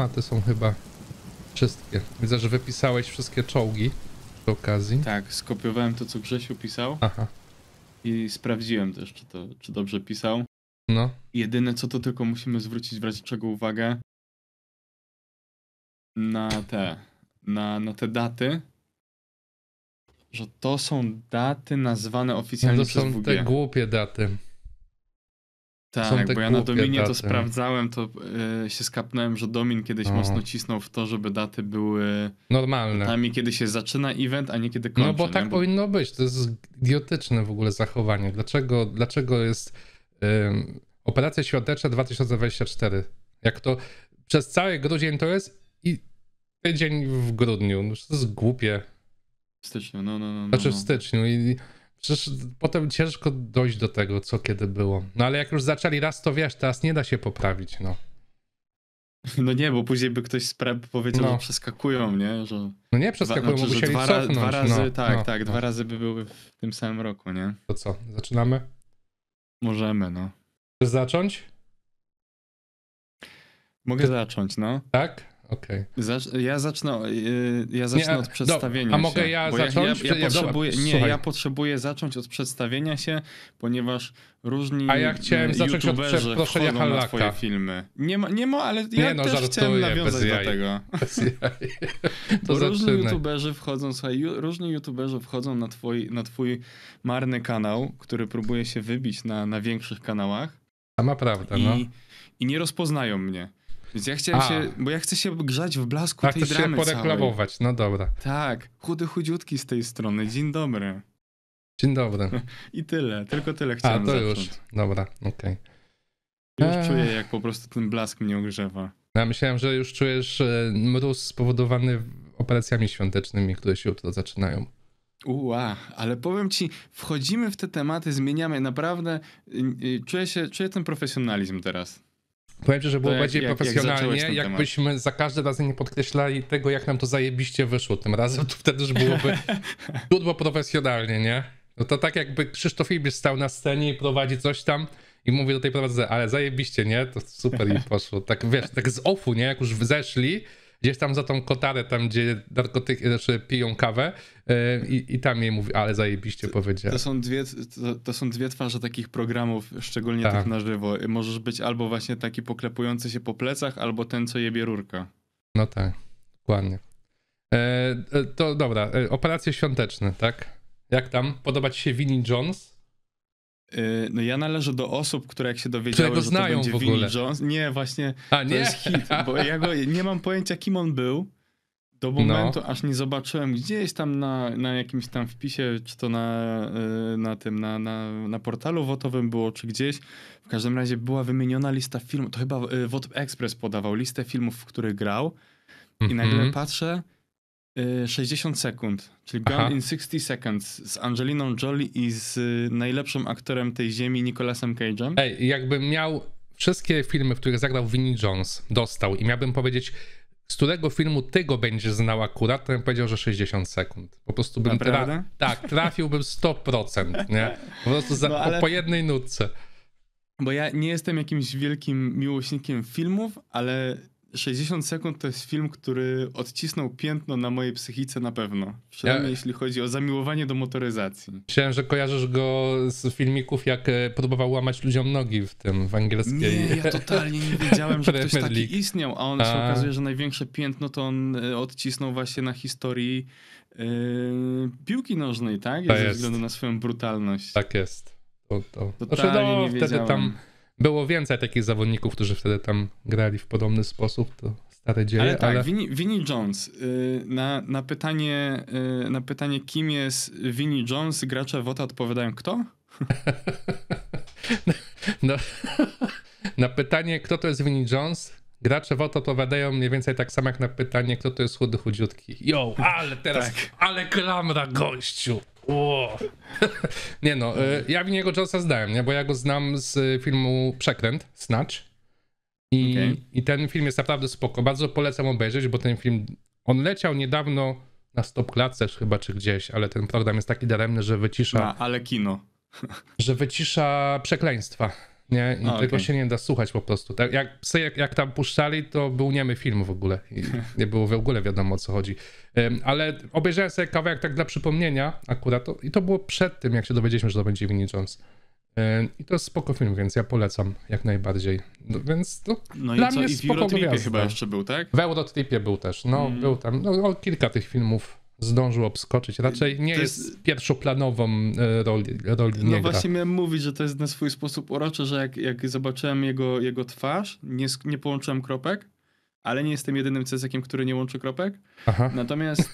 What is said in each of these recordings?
armaty są chyba wszystkie. Widzę, że wypisałeś wszystkie czołgi przy okazji. Tak, skopiowałem to, co Grzesiu pisał. Aha. I sprawdziłem też, czy, to, czy dobrze pisał. No. Jedyne, co to tylko musimy zwrócić w razie czego uwagę na te, na, na te daty, że to są daty nazwane oficjalnie no to przez To są te głupie daty. Tak, bo ja na Dominie to sprawdzałem, to yy, się skapnąłem, że Domin kiedyś mocno cisnął w to, żeby daty były normalne. Datami, kiedy się zaczyna event, a nie kiedy kończy. No bo tak powinno być. To jest idiotyczne w ogóle zachowanie. Dlaczego, dlaczego jest yy, Operacja Świąteczna 2024? Jak to przez cały grudzień to jest i tydzień w grudniu. No, to jest głupie. W styczniu, no, no, no. Znaczy no znaczy w no. styczniu i Przecież potem ciężko dojść do tego, co kiedy było. No ale jak już zaczęli raz, to wiesz, teraz nie da się poprawić, no. No nie, bo później by ktoś z prep powiedział, no. że przeskakują, nie? Że... No nie przeskakują, dwa, bo musieli dwa, cofnąć. Dwa no. razy, no, tak, no, tak, dwa razy by były w tym samym roku, nie? To co, zaczynamy? Możemy, no. Chcesz zacząć? Mogę Ty... zacząć, no. Tak? Okej. Okay. Ja zacznę, y, ja zacznę nie, od przedstawienia do, a się. A mogę ja zacząć? Ja, ja, ja potrzebuję, nie, ja potrzebuję zacząć od przedstawienia się, ponieważ różni A ja chciałem y, zacząć od przeproszenia Hallaka. twoje filmy. Nie ma, nie ma ale ja nie no, też żartuję, chciałem nawiązać do tego. to różni youtuberzy wchodzą, słuchaj, różni youtuberzy wchodzą na twój, na twój marny kanał, który próbuje się wybić na, na większych kanałach. Sama prawda, I, no. I nie rozpoznają mnie. Więc ja chciałem A. się, bo ja chcę się grzać w blasku tak, tej dramy się poreklamować, całej. no dobra. Tak, chudy chudziutki z tej strony, dzień dobry. Dzień dobry. I tyle, tylko tyle chciałem A, to zacząć. już, dobra, okej. Okay. Już e. czuję, jak po prostu ten blask mnie ogrzewa. Ja myślałem, że już czujesz e, mróz spowodowany operacjami świątecznymi, które się jutro zaczynają. Uła, ale powiem ci, wchodzimy w te tematy, zmieniamy, naprawdę y, y, czuję się, czuję ten profesjonalizm teraz. Powiem ci, że było bardziej jak, profesjonalnie, jak jakbyśmy temat. za każdym razem nie podkreślali tego, jak nam to zajebiście wyszło tym razem, to wtedy już byłoby dudło profesjonalnie, nie? No to tak jakby Krzysztof Ibisz stał na scenie i prowadzi coś tam i mówi do tej prowadzącej, ale zajebiście, nie? To super i poszło. Tak wiesz, tak z ofu, nie? Jak już zeszli, gdzieś tam za tą kotarę, tam gdzie narkotyki, znaczy piją kawę e, i, i tam jej mówi, ale zajebiście to, powiedział. To są, dwie, to, to, są dwie twarze takich programów, szczególnie tak. tych na żywo. Możesz być albo właśnie taki poklepujący się po plecach, albo ten, co jebie rurka. No tak, dokładnie. E, e to dobra, e, operacje świąteczne, tak? Jak tam? Podoba ci się Winnie Jones? Y, no ja należę do osób, które jak się dowiedziały, Którego że to będzie w ogóle. Jones... Nie, właśnie, A, nie? to jest hit, bo ja go, nie mam pojęcia kim on był do no. momentu, no. aż nie zobaczyłem gdzieś tam na, na jakimś tam wpisie, czy to na, y, na tym, na, na, na portalu wotowym było, czy gdzieś. W każdym razie była wymieniona lista filmów, to chyba y, Wot Express podawał listę filmów, w których grał i mm -hmm. nagle mhm. patrzę 60 y, sekund, czyli Gone Aha. in 60 Seconds z Angeliną Jolie i z najlepszym aktorem tej ziemi, Nicolasem Cage'em. Ej, jakbym miał wszystkie filmy, w których zagrał Vinnie Jones, dostał i miałbym powiedzieć, z którego filmu tego będziesz znał akurat, to bym powiedział, że 60 sekund. Po prostu bym tra- tak, trafiłbym 100%, nie? Po prostu za, no, ale... po jednej nutce. Bo ja nie jestem jakimś wielkim miłośnikiem filmów, ale 60 sekund to jest film, który odcisnął piętno na mojej psychice na pewno. Przynajmniej ja... jeśli chodzi o zamiłowanie do motoryzacji. Myślałem, że kojarzysz go z filmików, jak e, próbował łamać ludziom nogi w tym w angielskiej. Nie, ja totalnie nie wiedziałem, że ktoś taki istniał, a on a... się okazuje, że największe piętno to on e, odcisnął właśnie na historii yy, piłki nożnej, tak? To Ze jest. względu na swoją brutalność. Tak jest. To, to. Totalnie znaczy, no, nie wiedziałem. wtedy tam było więcej takich zawodników, którzy wtedy tam grali w podobny sposób, to stare dzieje. Ale tak, ale... Jones, y, na, na, pytanie, y, na pytanie kim jest Winnie Jones, gracze WOTA odpowiadają kto? no, na pytanie kto to jest Winnie Jones, gracze WOTA odpowiadają mniej więcej tak samo jak na pytanie, kto to jest chudy chudziutki. Yo. ale teraz, tak. ale klamra gościu. nie no, y, ja w niego Jonesa znałem, nie? bo ja go znam z y, filmu Przekręt, Snatch. I, okay. I ten film jest naprawdę spoko. Bardzo polecam obejrzeć, bo ten film, on leciał niedawno na stop stopklatce chyba, czy gdzieś, ale ten program jest taki daremny, że wycisza... No, ale kino. że wycisza przekleństwa nie? I okay. tego się nie da słuchać po prostu. Tak, jak, jak, jak tam puszczali, to był niemy film w ogóle i nie było w ogóle wiadomo o co chodzi. Um, ale obejrzałem sobie kawałek tak dla przypomnienia akurat to, i to było przed tym, jak się dowiedzieliśmy, że to będzie Vinnie Jones. Um, I to jest spoko film, więc ja polecam jak najbardziej. No, więc to no dla i co, mnie i w Eurotripie chyba jeszcze był, tak? W Eurotripie był też, no mm. był tam, no, kilka tych filmów zdążył obskoczyć. Raczej nie jest, jest, pierwszoplanową e, roli, roli No właśnie miałem mówić, że to jest na swój sposób urocze, że jak, jak zobaczyłem jego, jego twarz, nie, nie połączyłem kropek, ale nie jestem jedynym cezekiem, który nie łączy kropek. Aha. Natomiast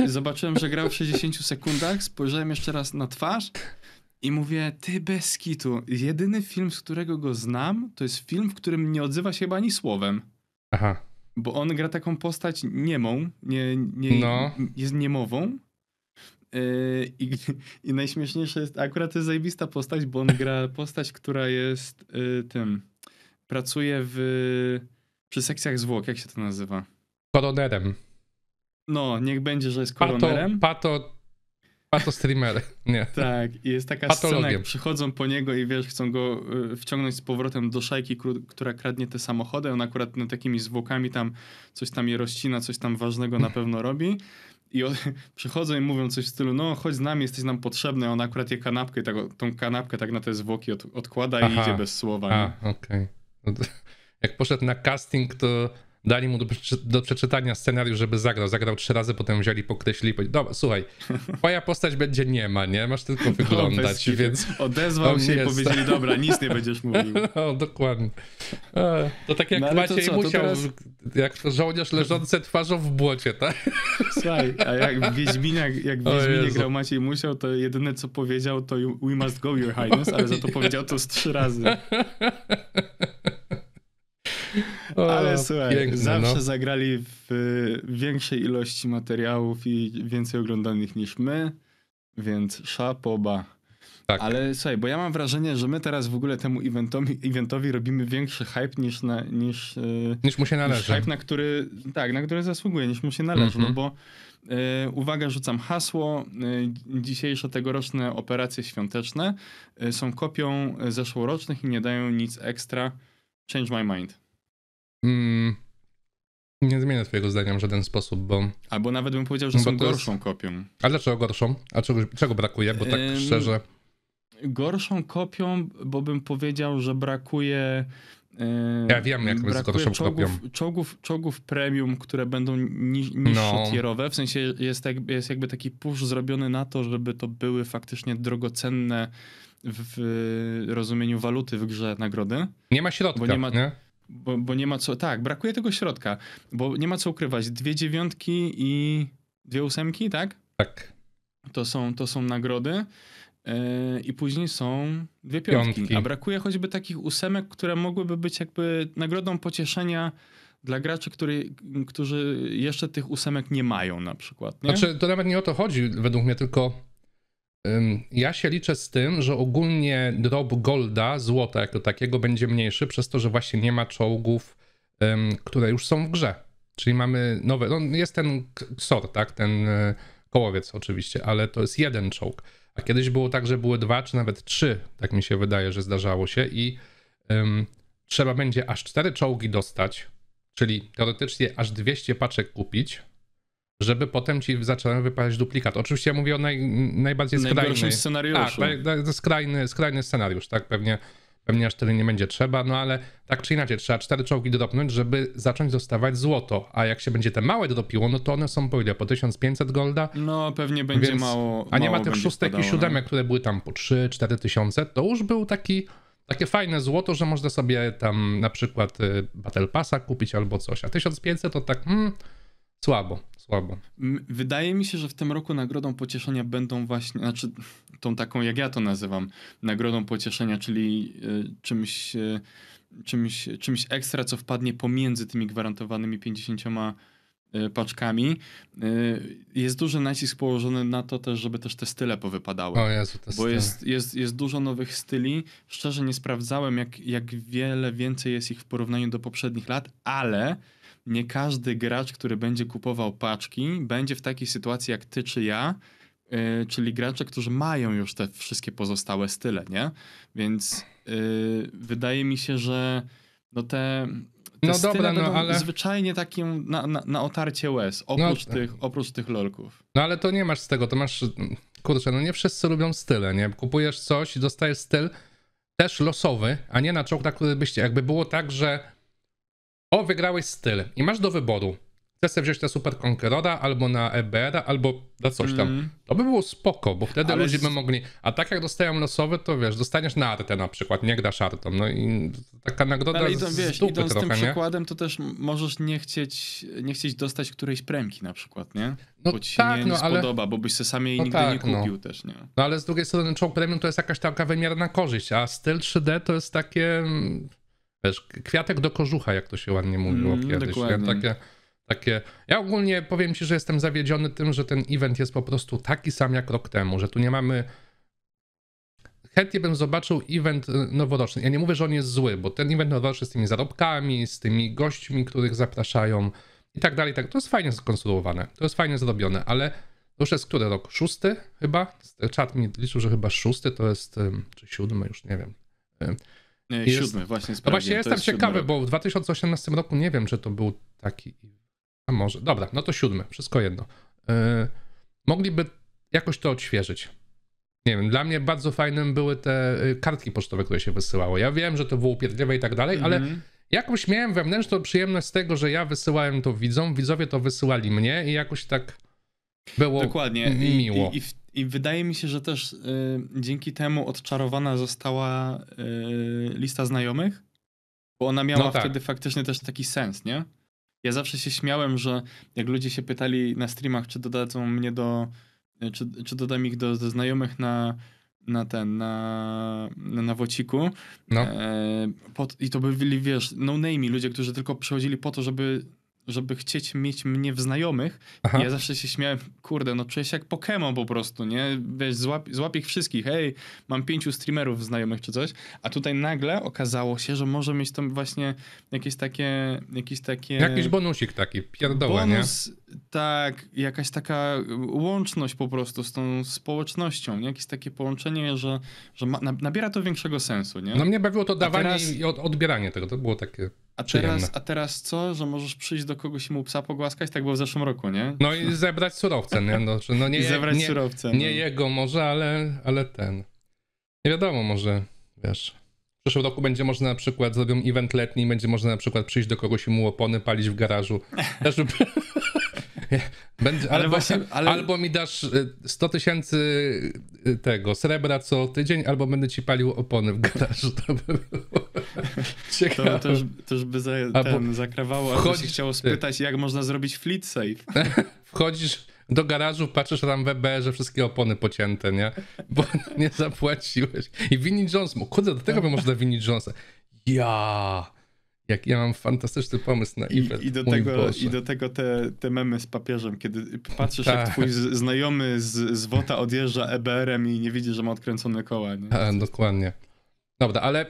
e, zobaczyłem, że grał w 60 sekundach, spojrzałem jeszcze raz na twarz i mówię, ty bez kitu, jedyny film, z którego go znam, to jest film, w którym nie odzywa się chyba ani słowem. Aha bo on gra taką postać niemą, nie, nie, no. jest niemową. E, i, I najśmieszniejsze jest, akurat to jest zajebista postać, bo on gra postać, która jest e, tym, pracuje w, przy sekcjach zwłok, jak się to nazywa? Koronerem. No, niech będzie, że jest koronerem. Pato, pato Pato streamer. Nie. Tak, i jest taka Patologiem. scena, jak przychodzą po niego i wiesz, chcą go y, wciągnąć z powrotem do szajki, która kradnie te samochody. On akurat no, takimi zwłokami tam coś tam je rozcina, coś tam ważnego na pewno robi. I on, przychodzą i mówią coś w stylu, no chodź z nami, jesteś nam potrzebny. On akurat je kanapkę tak, tą kanapkę tak na te zwłoki od, odkłada Aha. i idzie bez słowa. A, okej. Okay. No jak poszedł na casting, to dali mu do, do, przeczytania scenariusz, żeby zagrał. Zagrał trzy razy, potem wzięli, pokreślili i powiedzieli, dobra, słuchaj, twoja postać będzie nie ma, nie? Masz tylko no, wyglądać, no, więc... Odezwał się i powiedzieli, dobra, nic nie będziesz mówił. No, dokładnie. E, to tak jak no, Maciej co, musiał, teraz... jak żołnierz leżący twarzą w błocie, tak? Słuchaj, a jak w Wiedźminie, jak w Wiedźminie grał Maciej musiał, to jedyne co powiedział to we must go, your highness, ale za to powiedział to z trzy razy. Ale słuchaj, piękne, zawsze no. zagrali w y, większej ilości materiałów i więcej oglądanych niż my, więc szapoba. Tak. Ale słuchaj, bo ja mam wrażenie, że my teraz w ogóle temu eventowi, eventowi robimy większy hype niż, na, niż, y, niż mu się należy. Niż hype, na który, tak, na który zasługuje, niż mu się należy, mm-hmm. no mhm. bo y, Uwaga, rzucam hasło. Dzisiejsze tegoroczne operacje świąteczne są kopią zeszłorocznych i nie dają nic ekstra. Change my mind mm, nie zmienię twojego zdania w żaden sposób, bo... Albo nawet bym powiedział, że są gorszą jest... kopią. A dlaczego gorszą? A czego, czego brakuje? Bo tak Ym... szczerze... Gorszą kopią, bo bym powiedział, że brakuje... Ja wiem, jak jest gorszą czołgów, kopią. Czołgów, czołgów premium, które będą niż, niższotierowe, no. w sensie jest, tak, jest jakby taki push zrobiony na to, żeby to były faktycznie drogocenne w, w rozumieniu waluty w grze nagrody. Nie ma środka, bo nie ma, nie? Bo, bo nie ma co. Tak, brakuje tego środka, bo nie ma co ukrywać. Dwie dziewiątki i dwie ósemki, tak? Tak. To są, to są nagrody. E, I później są dwie piątki. piątki. A brakuje choćby takich ósemek, które mogłyby być jakby nagrodą pocieszenia dla graczy, który, którzy jeszcze tych ósemek nie mają na przykład. Nie? Znaczy, to nawet nie o to chodzi według mnie, tylko ja się liczę z tym, że ogólnie drop golda, złota jako takiego, będzie mniejszy, przez to, że właśnie nie ma czołgów, które już są w grze. Czyli mamy nowe. No jest ten sort, tak? Ten y, kołowiec oczywiście, ale to jest jeden czołg. A kiedyś było tak, że były dwa, czy nawet trzy, tak mi się wydaje, że zdarzało się, i um, trzeba będzie aż cztery czołgi dostać, czyli teoretycznie aż 200 paczek kupić, żeby potem ci zaczęły wypaść duplikat. Oczywiście ja mówię o naj, najbardziej skrajnym scenariuszu. Tak, naj, skrajny, skrajny scenariusz, tak, pewnie, pewnie aż tyle nie będzie trzeba, no ale tak czy inaczej, trzeba cztery czołgi dodopnąć, żeby zacząć dostawać złoto, a jak się będzie te małe dodopiło, no to one są po ile? Po 1500 golda? No, pewnie będzie Więc, mało, A nie mało ma tych szóstek spadało, i no. siódemek, które były tam po 3-4 tysiące, to już był taki takie fajne złoto, że można sobie tam na przykład y, Battle Passa kupić albo coś, a 1500 to tak hmm, słabo słabo. Wydaje mi się, że w tym roku nagrodą pocieszenia będą właśnie, znaczy tą taką, jak ja to nazywam, nagrodą pocieszenia, czyli y, czymś, y, czymś, czymś ekstra, co wpadnie pomiędzy tymi gwarantowanymi 50 y, paczkami. Y, jest duży nacisk położony na to też, żeby też te style powypadały. O Jezu, te Bo jest, jest, jest dużo nowych styli. Szczerze nie sprawdzałem, jak, jak wiele więcej jest ich w porównaniu do poprzednich lat, ale nie każdy gracz, który będzie kupował paczki, będzie w takiej sytuacji jak ty czy ja, Yy, czyli gracze, którzy mają już te wszystkie pozostałe style, nie? Więc yy, wydaje mi się, że no te, te no style dobra, no, ale... zwyczajnie takim na, na, na otarcie łez, no oprócz, no... tych, oprócz tych lolków. No ale to nie masz z tego, to masz, kurczę, no nie wszyscy lubią style, nie? Kupujesz coś i dostajesz styl też losowy, a nie na czołg, na który byście, jakby było tak, że o, wygrałeś styl i masz do wyboru. Chcesz sobie wziąć na Super Conquerora, albo na EBR, albo na coś tam. Mm. To by było spoko, bo wtedy Ale ludzie by mogli... A tak jak dostają losowy, to wiesz, dostaniesz na artę na przykład, nie grasz artą. No i taka nagroda Ale idąc, z wiesz, dupy idąc trochę, z tym nie? przykładem, to też możesz nie chcieć, nie chcieć dostać którejś premki na przykład, nie? No bo ci tak, nie, no nie spodoba, ale... bo byś się sam jej no nigdy tak, nie no. kupił no. też, nie? No ale z drugiej strony czołg premium to jest jakaś taka wymierna korzyść, a styl 3D to jest takie mm, Wiesz, kwiatek do kożucha, jak to się ładnie mówiło mm, kiedyś. Dokładnie. Takie, takie... Ja ogólnie powiem ci, że jestem zawiedziony tym, że ten event jest po prostu taki sam jak rok temu, że tu nie mamy chętnie bym zobaczył event y, noworoczny. Ja nie mówię, że on jest zły, bo ten event noworoczny z tymi zarobkami, z tymi gośćmi, których zapraszają i tak dalej, tak. To jest fajnie skonstruowane, to jest fajnie zrobione, ale to już jest który rok? Szósty chyba? Czat mi liczył, że chyba szósty to jest, czy siódmy, już nie wiem. Nie, jest... siódmy, właśnie sprawdziłem. No właśnie ja jestem ciekawy, bo w 2018 roku nie wiem, czy to był taki... A może, dobra, no to siódmy, wszystko jedno. Yy, mogliby jakoś to odświeżyć. Nie wiem, dla mnie bardzo fajnym były te y, kartki pocztowe, które się wysyłało. Ja wiem, że to było upierdliwe i tak dalej, ale mhm. jakoś miałem wewnętrzną przyjemność z tego, że ja wysyłałem to widzom, widzowie to wysyłali mnie i jakoś tak było Dokładnie. miło. I, i w i wydaje mi się, że też y, dzięki temu odczarowana została y, lista znajomych, bo ona miała no tak. wtedy faktycznie też taki sens, nie? Ja zawsze się śmiałem, że jak ludzie się pytali na streamach, czy dodadzą mnie do, y, czy, czy dodam ich do, do znajomych na, na ten, na, na, na Wociku. No. E, pod, I to byli, wiesz, no name ludzie, którzy tylko przychodzili po to, żeby żeby chcieć mieć mnie w znajomych. Aha. Ja zawsze się śmiałem, kurde, no czuję się jak Pokémon po prostu, nie? Wiesz, złap, złap ich wszystkich, hej, mam pięciu streamerów znajomych czy coś, a tutaj nagle okazało się, że może mieć to właśnie jakieś takie, jakieś takie... Jakiś bonusik taki, pierdoła, bonus, nie? Tak, jakaś taka łączność po prostu z tą społecznością, nie? jakieś takie połączenie, że, że ma, nabiera to większego sensu. Nie? No mnie bawiło to dawanie teraz... i odbieranie tego, to było takie a teraz, a teraz co, że możesz przyjść do kogoś i mu psa pogłaskać? Tak było w zeszłym roku, nie? No i zebrać surowce, nie? No, no nie I zebrać nie, surowce. Nie, no. jego może, ale, ale ten. Nie wiadomo, może, wiesz... W przyszłym roku będzie można na przykład, zrobią event letni, będzie można na przykład przyjść do kogoś i mu opony palić w garażu. Też będzie, ale albo, właśnie, ale... albo mi dasz 100 y, tysięcy y, tego srebra co tydzień, albo będę ci palił opony w garażu. To by było ciekawe. To też, by za, albo ten, zakrawało, wchodzi... albo się chciało spytać, jak można zrobić fleet save. Wchodzisz do garażu, patrzysz tam w e że wszystkie opony pocięte, nie? Bo nie zapłaciłeś. I Winnie Jones, kurde, do tego by no. można Winnie Jonesa. Ja jak ja mam fantastyczny pomysł na I, event. I, do, tego, i do tego te, te memy z papieżem, kiedy patrzysz, tak. jak twój znajomy z, z WOTA odjeżdża EBR-em i nie widzi, że ma odkręcone koła. Nie? A, dokładnie. Dobra, ale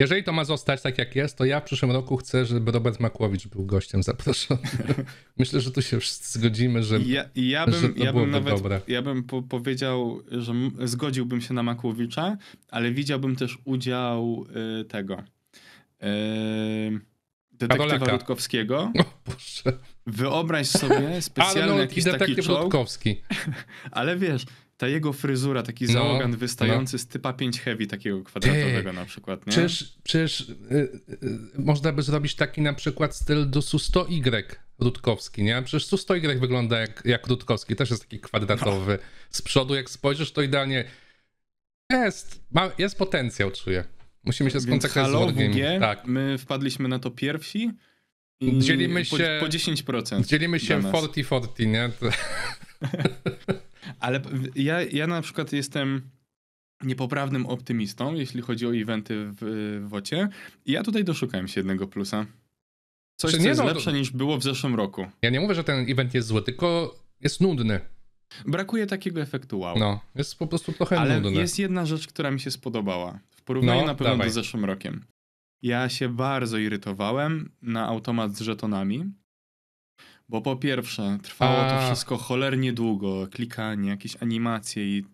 jeżeli to ma zostać tak jak jest, to ja w przyszłym roku chcę, żeby Robert Makłowicz był gościem zaproszony. Myślę, że tu się wszyscy zgodzimy, że ja, ja bym, że to ja bym nawet, dobre. Ja bym po powiedział, że zgodziłbym się na Makłowicza, ale widziałbym też udział y, tego detektywa Karolaka. Rutkowskiego. Wyobraź sobie specjalny Arnold jakiś taki czołg. Rutkowski. Ale wiesz, ta jego fryzura, taki no, załogan no. wystający no. z typa 5 heavy takiego kwadratowego Ty, na przykład. Nie? Przecież, przecież y, y, y, można by zrobić taki na przykład styl do Susto 100 y Rutkowski, nie? Przecież Susto 100 y wygląda jak, jak Rutkowski, też jest taki kwadratowy. No. Z przodu jak spojrzysz to idealnie jest, ma, jest potencjał, czuję. Musimy się skontaktować Halo, z WG, tak. My wpadliśmy na to pierwsi. I dzielimy się. Po, po 10%. Dzielimy się 40-40, nie? To... Ale ja, ja na przykład jestem niepoprawnym optymistą, jeśli chodzi o eventy w Wocie. I ja tutaj doszukałem się jednego plusa. Coś, co jest no, lepsze niż było w zeszłym roku. Ja nie mówię, że ten event jest zły, tylko jest nudny. Brakuje takiego efektu wow. No, jest po prostu trochę Ale nudny. Ale jest jedna rzecz, która mi się spodobała porównaniu no, na pewno dawaj. do zeszłym rokiem. Ja się bardzo irytowałem na automat z żetonami, bo po pierwsze, trwało A. to wszystko cholernie długo, klikanie, jakieś animacje i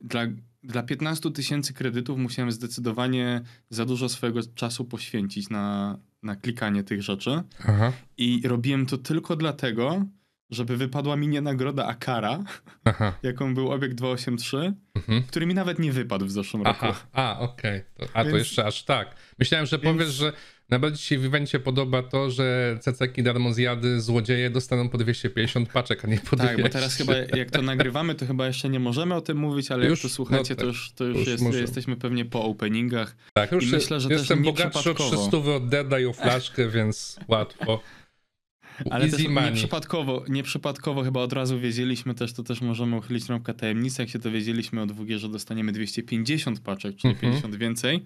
dla, dla 15 tysięcy kredytów musiałem zdecydowanie za dużo swojego czasu poświęcić na, na klikanie tych rzeczy. Aha. I robiłem to tylko dlatego, żeby wypadła mi nie nagroda, a kara, Aha. jaką był obiekt 283, mhm. który mi nawet nie wypadł w zeszłym Aha. roku. A, okej. Okay. A, więc... to jeszcze aż tak. Myślałem, że więc... powiesz, że najbardziej ci w evencie podoba to, że ceceki darmo zjady, złodzieje dostaną po 250 paczek, a nie po Tak, bo teraz chyba jak to nagrywamy, to chyba jeszcze nie możemy o tym mówić, ale już, jak to no słuchacie, no tak, to już, to już, już jest, jesteśmy pewnie po openingach. Tak, już I myślę, że jestem też bogatszy o 300 od Deda i o flaszkę, więc łatwo. Ale też nieprzypadkowo, nieprzypadkowo chyba od razu wiedzieliśmy też, to też możemy uchylić rąbkę tajemnicy, jak się dowiedzieliśmy od WG, że dostaniemy 250 paczek, czyli mm -hmm. 50 więcej,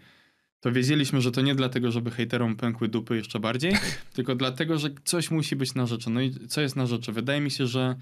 to wiedzieliśmy, że to nie dlatego, żeby hejterom pękły dupy jeszcze bardziej, tylko dlatego, że coś musi być na rzeczy. No i co jest na rzeczy? Wydaje mi się, że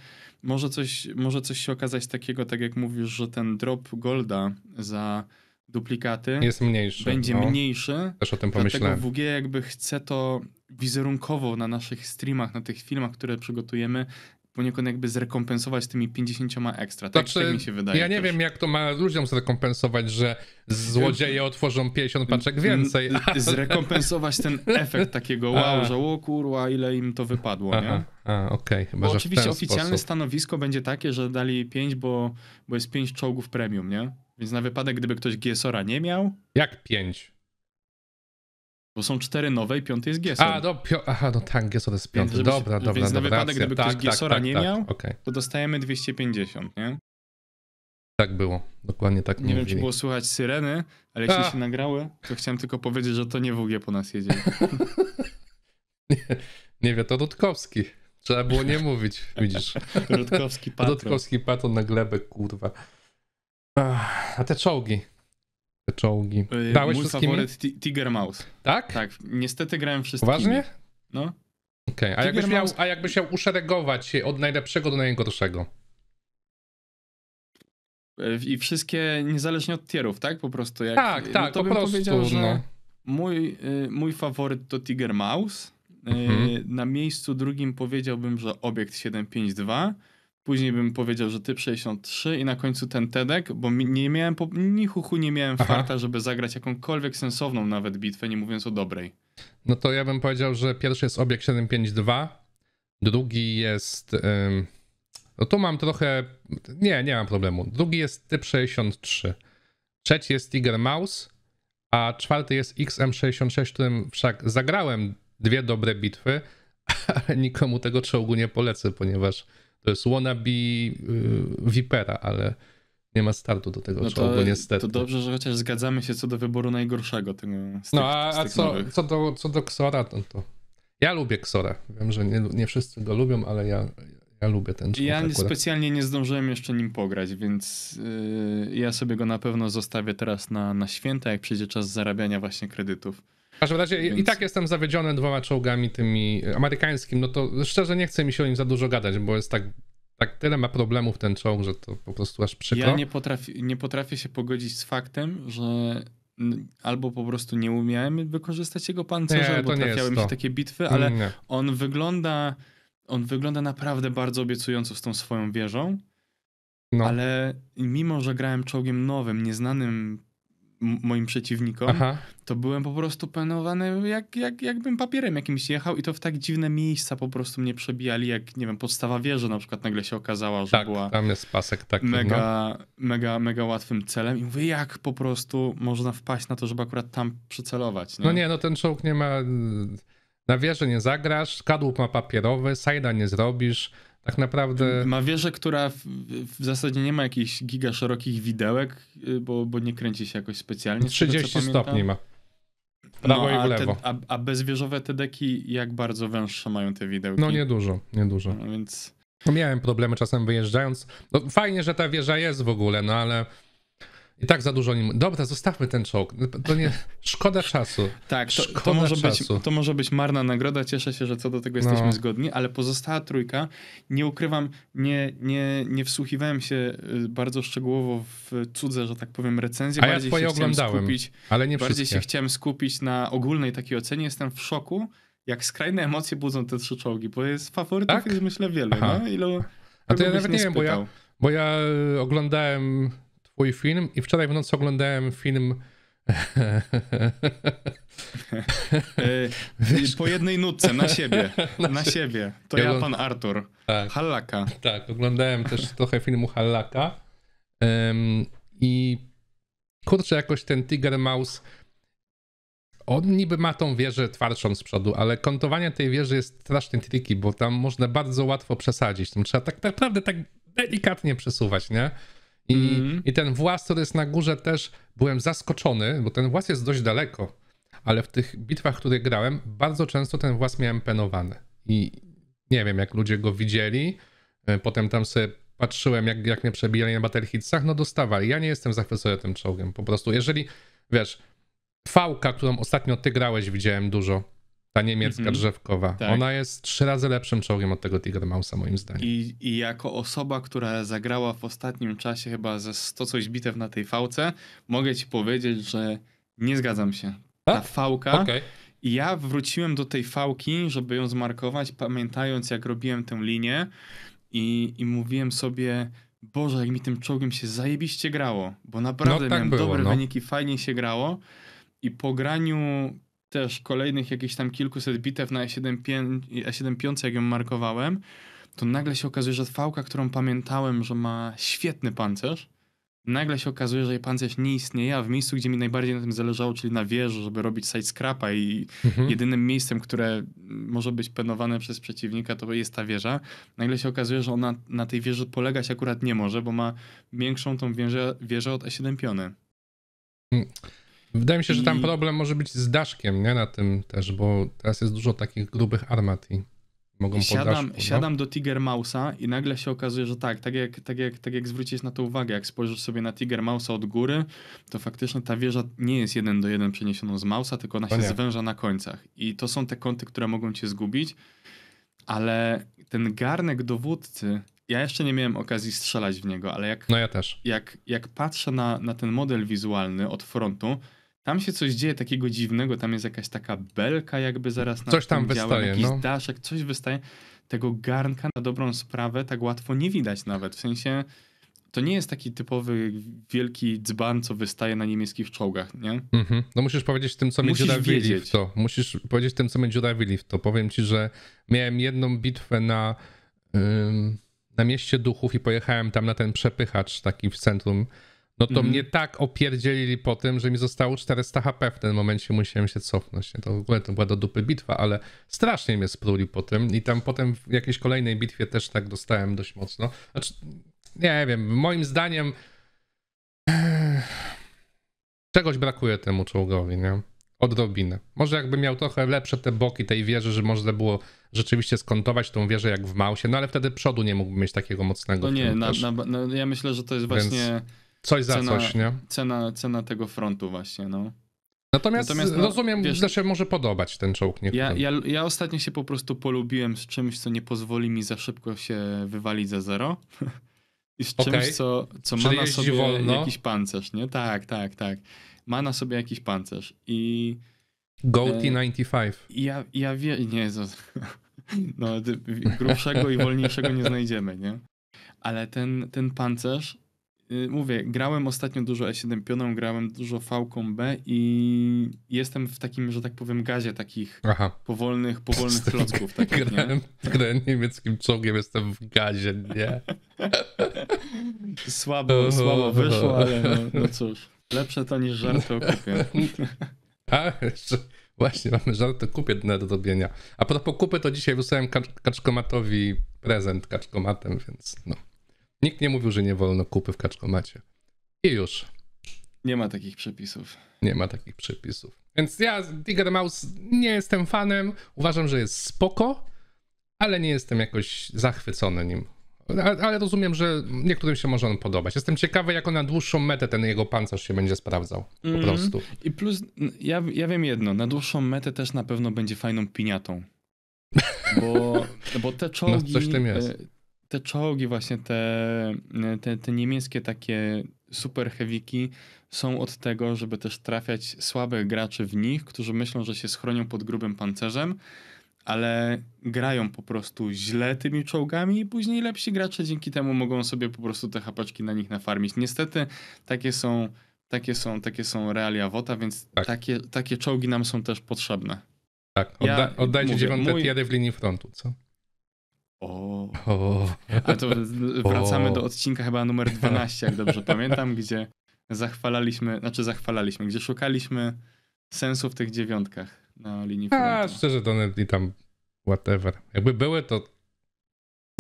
może coś, może coś się okazać takiego, tak jak mówisz, że ten drop Golda za duplikaty jest mniejszy. Będzie no. mniejszy. Też o tym pomyślałem. Dlatego WG jakby chce to wizerunkowo na naszych streamach, na tych filmach, które przygotujemy, poniekąd jakby zrekompensować tymi 50 ekstra. Tak, znaczy, tak mi się wydaje. Ja nie też. wiem, jak to ma ludziom zrekompensować, że złodzieje otworzą 50 paczek więcej. Zrekompensować ten efekt takiego wow, że o kurwa, ile im to wypadło, Aha. nie? A, okej. Oczywiście oficjalne sposób. stanowisko będzie takie, że dali 5, bo, bo jest 5 czołgów premium, nie? Więc na wypadek, gdyby ktoś Giesora nie miał. Jak 5? Bo są cztery nowe i piąty jest Giesor. A, do, no, pio- aha, no tak, Giesor jest piąty. Więc, dobra, się, dobra, Więc dobra, na wypadek, racja. gdyby tak, ktoś tak, tak, tak, nie tak, miał, okay. to dostajemy 250, nie? Tak było, dokładnie tak Nie Nie wiem, czy było słychać syreny, ale jeśli A. się nagrały, to chciałem tylko powiedzieć, że to nie WG po nas jedzie. nie, nie wie, to Rutkowski. Trzeba było nie mówić, widzisz. Rutkowski patron. Rutkowski patron na glebę, kurwa a te czołgi. Te czołgi. Y, Dałeś Mój wszystkimi? faworyt Tiger Mouse. Tak? Tak. Niestety grałem wszystkimi. Poważnie? No. Okej, okay. a, jakbyś miał, a jakbyś miał uszeregować od najlepszego do najgorszego? Y, I wszystkie niezależnie od tierów, tak? Po prostu jak... Tak, no tak, no to po prostu, powiedział, że no. mój, y, mój faworyt to Tiger Mouse. Mhm. Na miejscu drugim powiedziałbym, że obiekt 752 później bym powiedział, że typ 63 i na końcu ten TEDek, bo nie miałem, po, ni chuchu nie miałem Aha. farta, żeby zagrać jakąkolwiek sensowną nawet bitwę, nie mówiąc o dobrej. No to ja bym powiedział, że pierwszy jest obiekt 752, drugi jest... Ym... No tu mam trochę... Nie, nie mam problemu. Drugi jest typ 63, trzeci jest Tiger Mouse, a czwarty jest XM66, którym wszak zagrałem dwie dobre bitwy, ale nikomu tego czołgu nie polecę, ponieważ to jest wannabe yy, Vipera, ale nie ma startu do tego no czołgu, to, niestety. To dobrze, że chociaż zgadzamy się co do wyboru najgorszego tego No a, a co, co, do, co do Xora, to, to ja lubię Xora. Wiem, że nie, nie wszyscy go lubią, ale ja, ja lubię ten czołg. Ja akurat. specjalnie nie zdążyłem jeszcze nim pograć, więc yy, ja sobie go na pewno zostawię teraz na, na święta, jak przyjdzie czas zarabiania właśnie kredytów. W każdym razie Więc... i tak jestem zawiedziony dwoma czołgami tymi e, amerykańskim, no to szczerze nie chcę mi się o nim za dużo gadać, bo jest tak, tak tyle ma problemów ten czołg, że to po prostu aż przykro. Ja nie potrafię, nie potrafię się pogodzić z faktem, że albo po prostu nie umiałem wykorzystać jego pancerza, albo trafiały się takie bitwy, ale nie. on wygląda on wygląda naprawdę bardzo obiecująco z tą swoją wieżą, no. ale mimo, że grałem czołgiem nowym, nieznanym moim przeciwnikom, Aha. to byłem po prostu penowany, jak, jak, jakbym papierem jakimś jechał i to w tak dziwne miejsca po prostu mnie przebijali, jak nie wiem, podstawa wieży na przykład nagle się okazała, że tak, była tam jest pasek taki, no. mega, no. mega, mega łatwym celem i mówię, jak po prostu można wpaść na to, żeby akurat tam przycelować. Nie? No nie, no ten czołg nie ma, na wieży nie zagrasz, kadłub ma papierowy, sajda nie zrobisz, tak naprawdę... Ma wieżę, która w, w, zasadzie nie ma jakichś giga szerokich widełek, y, bo, bo nie kręci się jakoś specjalnie. 30 tego, stopni ma. No, Prawo no, i w lewo. Te, a, a bezwieżowe te deki jak bardzo węższe mają te widełki? No niedużo, niedużo. No, więc... Miałem problemy czasem wyjeżdżając. No, fajnie, że ta wieża jest w ogóle, no ale i tak za dużo nim. Dobra, zostawmy ten czołg. To nie... Szkoda czasu. Tak, to, Szkoda to, może czasu. Być, to może być marna nagroda. Cieszę się, że co do tego jesteśmy no. zgodni, ale pozostała trójka. Nie ukrywam, nie, nie, nie wsłuchiwałem się y, bardzo szczegółowo w cudze, że tak powiem, recenzję. A bardziej ja twoje oglądałem, skupić, ale nie Bardziej wszystkie. się chciałem skupić na ogólnej takiej ocenie. Jestem w szoku, jak skrajne emocje budzą te trzy czołgi, bo jest faworytów tak? jest myślę wielu. No? Ilu, A to ja nawet nie, nie wiem, bo ja, bo ja y, oglądałem twój film i wczoraj w nocy oglądałem film y, Wiesz, po jednej nutce, na siebie. Na, na siebie. To ja, pan Artur. Tak. Hallaka. Tak, oglądałem też trochę filmu Hallaka. Um, I kurczę, jakoś ten Tiger Mouse. On niby ma tą wieżę twardszą z przodu, ale kontowanie tej wieży jest strasznie tricky, bo tam można bardzo łatwo przesadzić. Tam trzeba tak naprawdę tak delikatnie przesuwać, nie? I, mm. I ten włas, który jest na górze, też byłem zaskoczony, bo ten włas jest dość daleko, ale w tych bitwach, które grałem, bardzo często ten włas miałem penowany. I nie wiem, jak ludzie go widzieli. E, potem tam sobie patrzyłem, jak, jak mnie przebijali na battle hitsach, no dostawali. Ja nie jestem zachwycony tym czołgiem. Po prostu, jeżeli wiesz, fałka, którą ostatnio ty grałeś, widziałem dużo ta niemiecka mm -hmm. drzewkowa. Tak. Ona jest trzy razy lepszym czołgiem od tego Tigermausa, moim zdaniem. I, I, jako osoba, która zagrała w ostatnim czasie chyba ze 100 coś bitew na tej fałce, mogę ci powiedzieć, że nie zgadzam się. Ta tak? fałka. Okay. Ja wróciłem do tej fałki, żeby ją zmarkować, pamiętając jak robiłem tę linię i, i mówiłem sobie, Boże, jak mi tym czołgiem się zajebiście grało, bo naprawdę no, tak miałem było, dobre no. wyniki, fajnie się grało i po graniu też kolejnych jakichś tam kilkuset bitew na E75, e jak ją markowałem, to nagle się okazuje, że fałka, którą pamiętałem, że ma świetny pancerz, nagle się okazuje, że jej pancerz nie istnieje, a w miejscu, gdzie mi najbardziej na tym zależało, czyli na wieży, żeby robić side scrapa i mhm. jedynym miejscem, które może być penowane przez przeciwnika, to jest ta wieża. Nagle się okazuje, że ona na tej wieży polegać akurat nie może, bo ma większą tą wieżę, wieżę od E7 piony. Mhm. Wydaje mi się, że tam problem może być z daszkiem, nie? Na tym też, bo teraz jest dużo takich grubych armat i mogą I siadam, daszku, no. do Tiger Mouse'a i nagle się okazuje, że tak, tak jak, tak, jak, tak jak zwrócisz na to uwagę, jak spojrzysz sobie na Tiger Mouse'a od góry, to faktycznie ta wieża nie jest jeden do jeden przeniesioną z Mouse'a, tylko ona się zwęża na końcach. I to są te kąty, które mogą cię zgubić, ale ten garnek dowódcy ja jeszcze nie miałem okazji strzelać w niego, ale jak. No ja też. Jak, jak patrzę na, na ten model wizualny od frontu, tam się coś dzieje takiego dziwnego, tam jest jakaś taka belka jakby zaraz na Coś tam wystaje, jakiś no. daszek, coś wystaje. Tego garnka na dobrą sprawę tak łatwo nie widać nawet, w sensie to nie jest taki typowy wielki dzban, co wystaje na niemieckich czołgach, nie? Mhm. No musisz powiedzieć tym, co mnie dziurawili w to. Musisz powiedzieć tym, co mnie dziurawili w to. Powiem ci, że miałem jedną bitwę na, ym, na mieście duchów i pojechałem tam na ten przepychacz taki w centrum no to mm. mnie tak opierdzielili po tym, że mi zostało 400 HP w tym momencie, musiałem się cofnąć. To w ogóle to była do dupy bitwa, ale strasznie mnie spruli po tym i tam potem w jakiejś kolejnej bitwie też tak dostałem dość mocno. Znaczy, nie wiem, moim zdaniem czegoś brakuje temu czołgowi, nie? Odrobinę. Może jakby miał trochę lepsze te boki tej wieży, że można było rzeczywiście skontować tą wieżę jak w Mausie, no ale wtedy przodu nie mógłby mieć takiego mocnego. No nie, na, na, ja myślę, że to jest Więc... właśnie Coś za cena, coś, nie? Cena, cena tego frontu właśnie, no. Natomiast, Natomiast no, rozumiem, wiesz, że się może podobać ten czołg. Nie? Ja, ja, ja ostatnio się po prostu polubiłem z czymś, co nie pozwoli mi za szybko się wywalić za zero. I z okay. czymś, co, co ma na sobie wolno. jakiś pancerz, nie? Tak, tak, tak. Ma na sobie jakiś pancerz i... Go e, T95. Ja, ja wiem, nie, no, grubszego i wolniejszego nie znajdziemy, nie? Ale ten, ten pancerz Y, mówię, grałem ostatnio dużo E7 pioną, grałem dużo fałką B i jestem w takim, że tak powiem, gazie takich Aha. powolnych, powolnych klocków. Takich, grałem, nie? grałem niemieckim czołgiem, jestem w gazie, nie? słabo, słabo wyszło, ale no, no cóż, lepsze to niż żarty o kupie. A, jeszcze... Właśnie, mamy żarty kupie do robienia. A propos kupy, to dzisiaj wysłałem kacz- kaczkomatowi prezent kaczkomatem, więc no. Nikt nie mówił, że nie wolno kupy w kaczkomacie. I już. Nie ma takich przepisów. Nie ma takich przepisów. Więc ja Tiger Mouse nie jestem fanem. Uważam, że jest spoko, ale nie jestem jakoś zachwycony nim. Ale, ale rozumiem, że niektórym się może on podobać. Jestem ciekawy, jak on na dłuższą metę ten jego pancerz się będzie sprawdzał. Po mm. prostu. I plus, ja, ja wiem jedno, na dłuższą metę też na pewno będzie fajną piniatą. Bo, bo te czołgi. No, coś tym jest e, te czołgi, właśnie te, te, te niemieckie takie super heaviki są od tego, żeby też trafiać słabych graczy w nich, którzy myślą, że się schronią pod grubym pancerzem, ale grają po prostu źle tymi czołgami i później lepsi gracze dzięki temu mogą sobie po prostu te hapaczki na nich nafarmić. Niestety takie są, takie są, takie są realia WOTA, więc tak. takie, takie czołgi nam są też potrzebne. Tak, Odda ja, oddajcie mówię, dziewiąte mój... w linii frontu, co? O. o. Ale to wracamy o. do odcinka chyba numer 12, jak dobrze pamiętam, gdzie zachwalaliśmy, znaczy zachwalaliśmy, gdzie szukaliśmy sensu w tych dziewiątkach na linii frontu. A, szczerze, to i tam whatever. Jakby były, to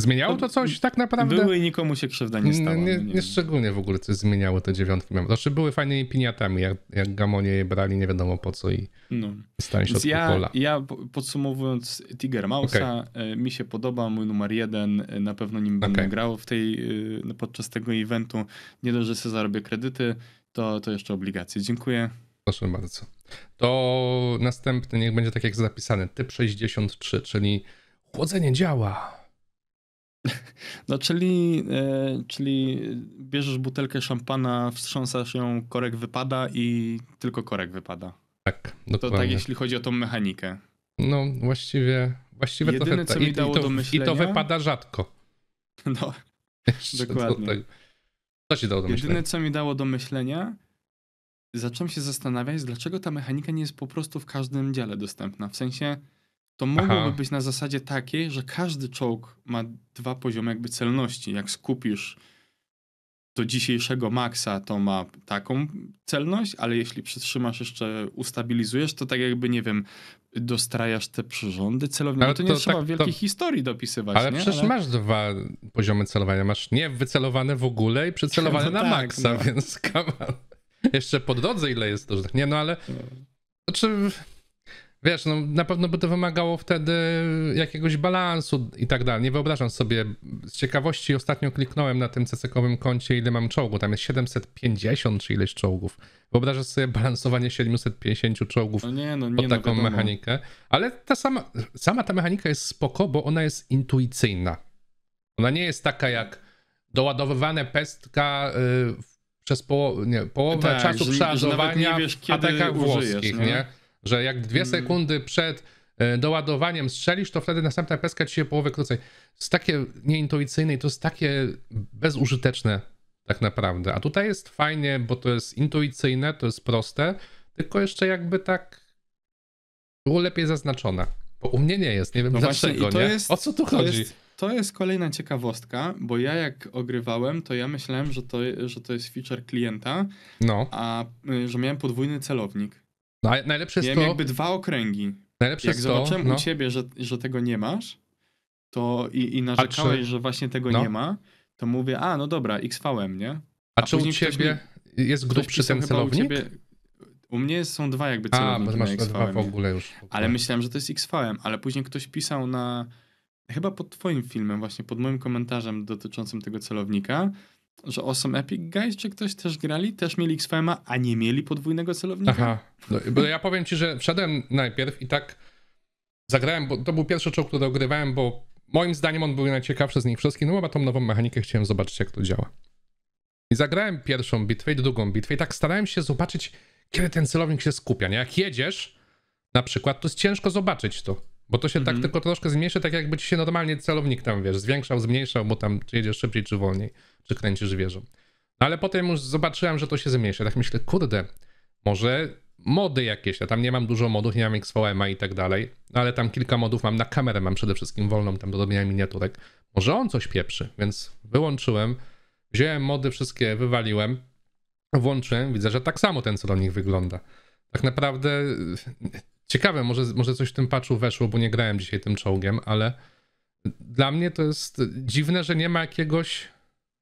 Zmieniało to coś tak naprawdę? Były i nikomu się krzywda nie stała. Nie, no nie, nie szczególnie w ogóle coś zmieniały te dziewiątki. Znaczy były fajnymi piniatami, jak, jak gamonie je brali nie wiadomo po co i no. stali się ja, pola. Ja podsumowując Tiger Mouse'a, okay. E, mi się podoba, mój numer jeden, e, na pewno nim będę okay. grał w tej, e, no, podczas tego eventu. Nie dość, że sobie zarobię kredyty, to, to jeszcze obligacje. Dziękuję. Proszę bardzo. To następny niech będzie tak jak zapisane, typ 63, czyli chłodzenie działa. No, czyli, e, czyli bierzesz butelkę szampana, wstrząsasz ją, korek wypada i tylko korek wypada. Tak, dokładnie. To tak, jeśli chodzi o tą mechanikę. No, właściwie, właściwie Jedyne, trochę co tak. mi dało I, to, do myślenia... I to wypada rzadko. No, Jeszcze dokładnie. Do Co ci dało do Jedyne, myślenia? Jedyne, co mi dało do myślenia, zacząłem się zastanawiać, dlaczego ta mechanika nie jest po prostu w każdym dziale dostępna. W sensie, to mogłoby Aha. być na zasadzie takiej, że każdy czołg ma dwa poziomy jakby celności. Jak skupisz do dzisiejszego maksa, to ma taką celność, ale jeśli przytrzymasz jeszcze, ustabilizujesz, to tak jakby, nie wiem, dostrajasz te przyrządy celownicze. Ale to, to nie trzeba tak, wielkiej to... historii dopisywać. Ale nie? przecież ale... masz dwa poziomy celowania. Masz nie wycelowane w ogóle i przycelowane no na tak, maksa, no. więc come Jeszcze po drodze ile jest to, że tak nie, no ale... No. Znaczy... No. Wiesz, no na pewno by to wymagało wtedy jakiegoś balansu i tak dalej. Nie wyobrażam sobie. Z ciekawości ostatnio kliknąłem na tym cesekowym koncie, ile mam czołgu. Tam jest 750 czy ileś czołgów. Wyobrażasz sobie balansowanie 750 czołgów no nie, no nie, pod no taką no mechanikę. Ale ta sama, sama ta mechanika jest spoko, bo ona jest intuicyjna. Ona nie jest taka jak doładowywane pestka y, przez poło nie, połowę tak, czasu przeładowania nie wiesz, kiedy atakach użyjesz, włoskich, nie? nie? że jak dwie hmm. sekundy przed e, doładowaniem strzelisz, to wtedy następna peska ci się połowę krócej. Jest takie nieintuicyjne i to jest takie bezużyteczne tak naprawdę. A tutaj jest fajnie, bo to jest intuicyjne, to jest proste, tylko jeszcze jakby tak było lepiej zaznaczone. Bo u mnie nie jest, nie wiem no dlaczego, nie? Jest, o co tu to chodzi? Jest, to jest kolejna ciekawostka, bo ja jak ogrywałem, to ja myślałem, że to, że to jest feature klienta, no. a y, że miałem podwójny celownik. No, najlepsze jest to... jakby dwa okręgi. Najlepsze Jak jest to, zobaczyłem no. u ciebie, że, że tego nie masz, to i, i narzekałeś, czy... że właśnie tego no. nie ma, to mówię, a no dobra, XVM, nie? A, a czy u ciebie mi... jest grubszy ten celownik? U, ciebie... u, mnie są dwa jakby celowniki a, masz na XVM. w ogóle już. W ogóle. Ale myślałem, że to jest XVM, ale później ktoś pisał na... Chyba pod twoim filmem, właśnie pod moim komentarzem dotyczącym tego celownika, że Awesome Epic Guys czy ktoś też grali, też mieli XFM'a, a nie mieli podwójnego celownika? Aha, no, bo ja powiem ci, że wszedłem najpierw i tak zagrałem, bo to był pierwszy czołg, który ogrywałem, bo moim zdaniem on był najciekawszy z nich wszystkich, no bo tą nową mechanikę chciałem zobaczyć, jak to działa. I zagrałem pierwszą bitwę i drugą bitwę i tak starałem się zobaczyć, kiedy ten celownik się skupia, nie? Jak jedziesz, na przykład, to jest ciężko zobaczyć to, bo to się tak mhm. tylko troszkę zmniejsza, tak jakby ci się normalnie celownik tam, wiesz, zwiększał, zmniejszał, bo tam czy jedziesz szybciej czy wolniej czy kręcisz wieżą. No ale potem już zobaczyłem, że to się zmniejsza. Tak myślę, kurde, może mody jakieś. Ja tam nie mam dużo modów, nie mam XVM-a i tak dalej, no ale tam kilka modów mam na kamerę, mam przede wszystkim wolną tam do robienia miniaturek. Może on coś pieprzy, więc wyłączyłem, wziąłem mody wszystkie, wywaliłem, włączyłem, widzę, że tak samo ten celownik wygląda. Tak naprawdę ciekawe, może, może coś w tym patchu weszło, bo nie grałem dzisiaj tym czołgiem, ale dla mnie to jest dziwne, że nie ma jakiegoś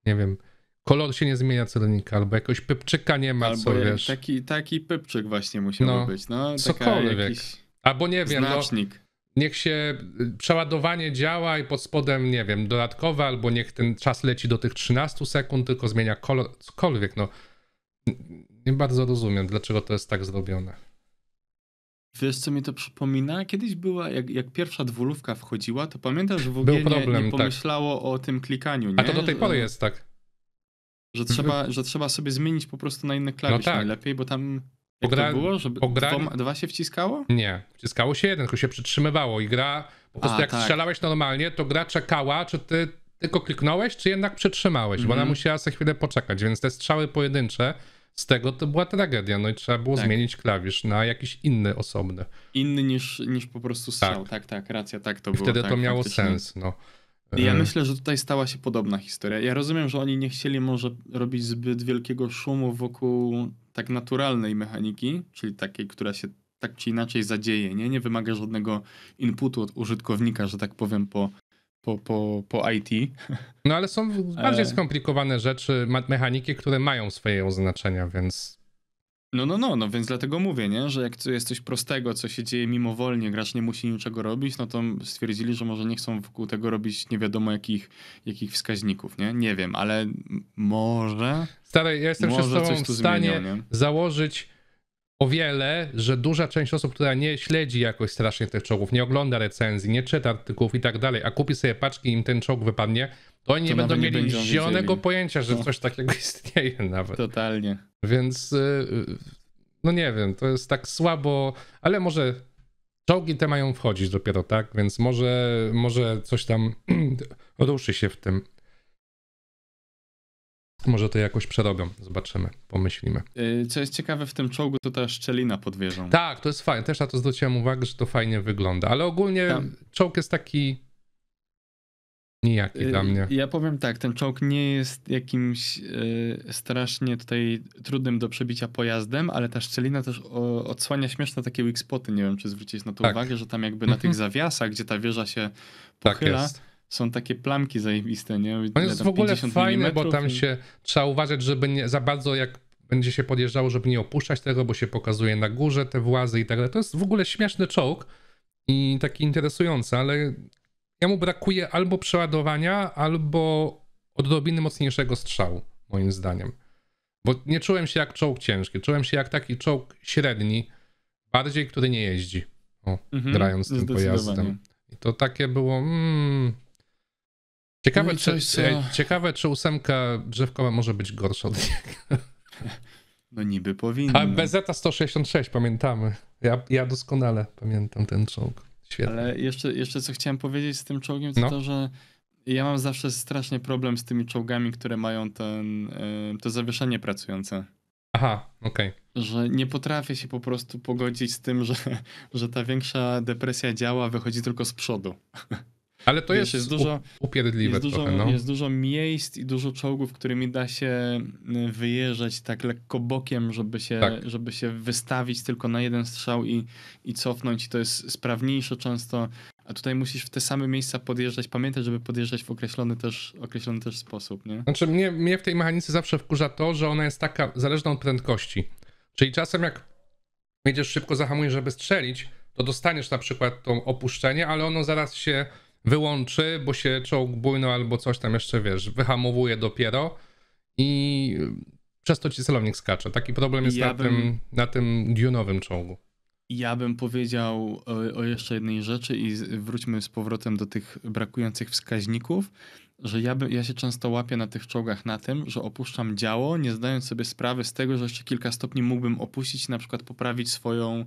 nie wiem, kolor się nie zmienia celnika, albo jakoś pypczyka nie ma, albo co wiesz. Taki, taki pypczyk właśnie musiał no, być, no. Cokolwiek. Albo nie wiem, no, znacznik. No, niech się y, przeładowanie działa i pod spodem, nie wiem, dodatkowe, albo niech ten czas leci do tych 13 sekund, tylko zmienia kolor, cokolwiek, no. Nie bardzo rozumiem, dlaczego to jest tak zrobione. Wiesz, co mi to przypomina? Kiedyś była, jak, jak pierwsza dwulówka wchodziła, to pamiętasz, że w ogóle problem, nie, tak. nie, pomyślało tak. o tym klikaniu. Nie? A to do tej pory jest tak. Że trzeba, mhm. że trzeba sobie zmienić po prostu na inny no klawisz no tak. najlepiej, bo tam jak to było? Żeby Ogra... dwoma, dwa się wciskało? Nie, wciskało się jeden, tylko się przytrzymywało i gra, po prostu A, jak tak. strzelałeś normalnie, to gra czekała, czy ty tylko kliknąłeś, czy jednak przytrzymałeś, mm-hmm. bo ona mhm. musiała sobie chwilę poczekać, więc te strzały pojedyncze z tego to była tragedia, no i trzeba było tak. zmienić klawisz na jakiś inny, osobny. Inny niż, niż po prostu tak. strzał, tak, tak, tak racja, tak to I było. Wtedy tak, to miało sens, no. Ja y. myślę, że tutaj stała się podobna historia. Ja rozumiem, że oni nie chcieli może robić zbyt wielkiego szumu wokół tak naturalnej mechaniki, czyli takiej, która się tak czy inaczej zadzieje, nie? Nie wymaga żadnego inputu od użytkownika, że tak powiem, po po, po, po IT. No ale są e. bardziej skomplikowane rzeczy, mechaniki, które mają swoje oznaczenia, więc. No, no, no, no, więc dlatego mówię, nie? że jak to jest coś prostego, co się dzieje mimowolnie, gracz nie musi niczego robić, no to stwierdzili, że może nie chcą wokół tego robić nie wiadomo jakich, jakich wskaźników, nie? Nie wiem, ale może. Stary, ja jestem może przez w stanie założyć o wiele, że duża część osób, która nie śledzi jakoś strasznie tych czołgów, nie ogląda recenzji, nie czyta artykułów i tak dalej, a kupi sobie paczki i im ten czołg wypadnie, to oni to nie będą nie mieli zielonego pojęcia, że no. coś takiego istnieje nawet. Totalnie. Więc y, no nie wiem, to jest tak słabo, ale może czołgi te mają wchodzić dopiero, tak? Więc może, może coś tam ruszy się w tym. Może to jakoś przerobią, zobaczymy, pomyślimy. Y, co jest ciekawe w tym czołgu, to ta szczelina pod wieżą. Tak, to jest fajne, też na to zwróciłem uwagę, że to fajnie wygląda, ale ogólnie Tam. czołg jest taki nijaki dla y, mnie. Ja powiem tak, ten czołg nie jest jakimś y, strasznie tutaj trudnym do przebicia pojazdem, ale ta szczelina też o, odsłania śmieszne takie weak spoty, nie wiem czy zwrócić na to tak. uwagę, że tam jakby na mhm. tych zawiasach, gdzie ta wieża się tak pochyla, tak są takie plamki zajebiste, nie? On jest w ogóle fajny, bo tam i... się trzeba uważać, żeby nie, za bardzo jak będzie się podjeżdżało, żeby nie opuszczać tego, bo się pokazuje na górze te włazy i tak dalej. To jest w ogóle śmieszny czołg i taki interesujący, ale jemu brakuje albo przeładowania, albo odrobiny mocniejszego strzału, moim zdaniem. Bo nie czułem się jak czołg ciężki, czułem się jak taki czołg średni, bardziej, który nie jeździ, o, mhm, grając tym pojazdem. I to takie było... Mm, Ciekawe, no coś, czy, co... ciekawe, czy ósemka drzewkowa może być gorsza od niego. No niby powinna. A BZ 166 pamiętamy. Ja, ja doskonale pamiętam ten czołg. Świetnie. Ale jeszcze, jeszcze co chciałem powiedzieć z tym czołgiem, to no. to, że ja mam zawsze strasznie problem z tymi czołgami, które mają ten, e, to zawieszenie pracujące. Aha, okej. Okay. Że nie potrafię się po prostu pogodzić z tym, że, że ta większa depresja działa, wychodzi tylko z przodu. Ale to jest, jest dużo, upierdliwe jest trochę, dużo, no. Jest dużo miejsc i dużo czołgów, którymi da się y, wyjeżdżać tak lekko bokiem, żeby się, tak. żeby się wystawić tylko na jeden strzał i, i cofnąć. I to jest sprawniejsze często. A tutaj musisz w te same miejsca podjeżdżać, Pamiętaj, żeby podjeżdżać w określony też, określony też sposób, nie? Znaczy mnie, mnie w tej mechanice zawsze wkurza to, że ona jest taka zależna od prędkości. Czyli czasem jak jedziesz szybko, zahamujesz, żeby strzelić, to dostaniesz na przykład tą opuszczenie, ale ono zaraz się wyłączy, bo się czołg bujno albo coś tam jeszcze, wiesz, wyhamowuje dopiero i przez to ci celownik skacze. Taki problem jest ja na, bym... tym, na tym dunowym czołgu. Ja bym powiedział o, o, jeszcze jednej rzeczy i wróćmy z powrotem do tych brakujących wskaźników, że ja, by, ja się często łapię na tych czołgach na tym, że opuszczam działo, nie zdając sobie sprawy z tego, że jeszcze kilka stopni mógłbym opuścić i na przykład poprawić swoją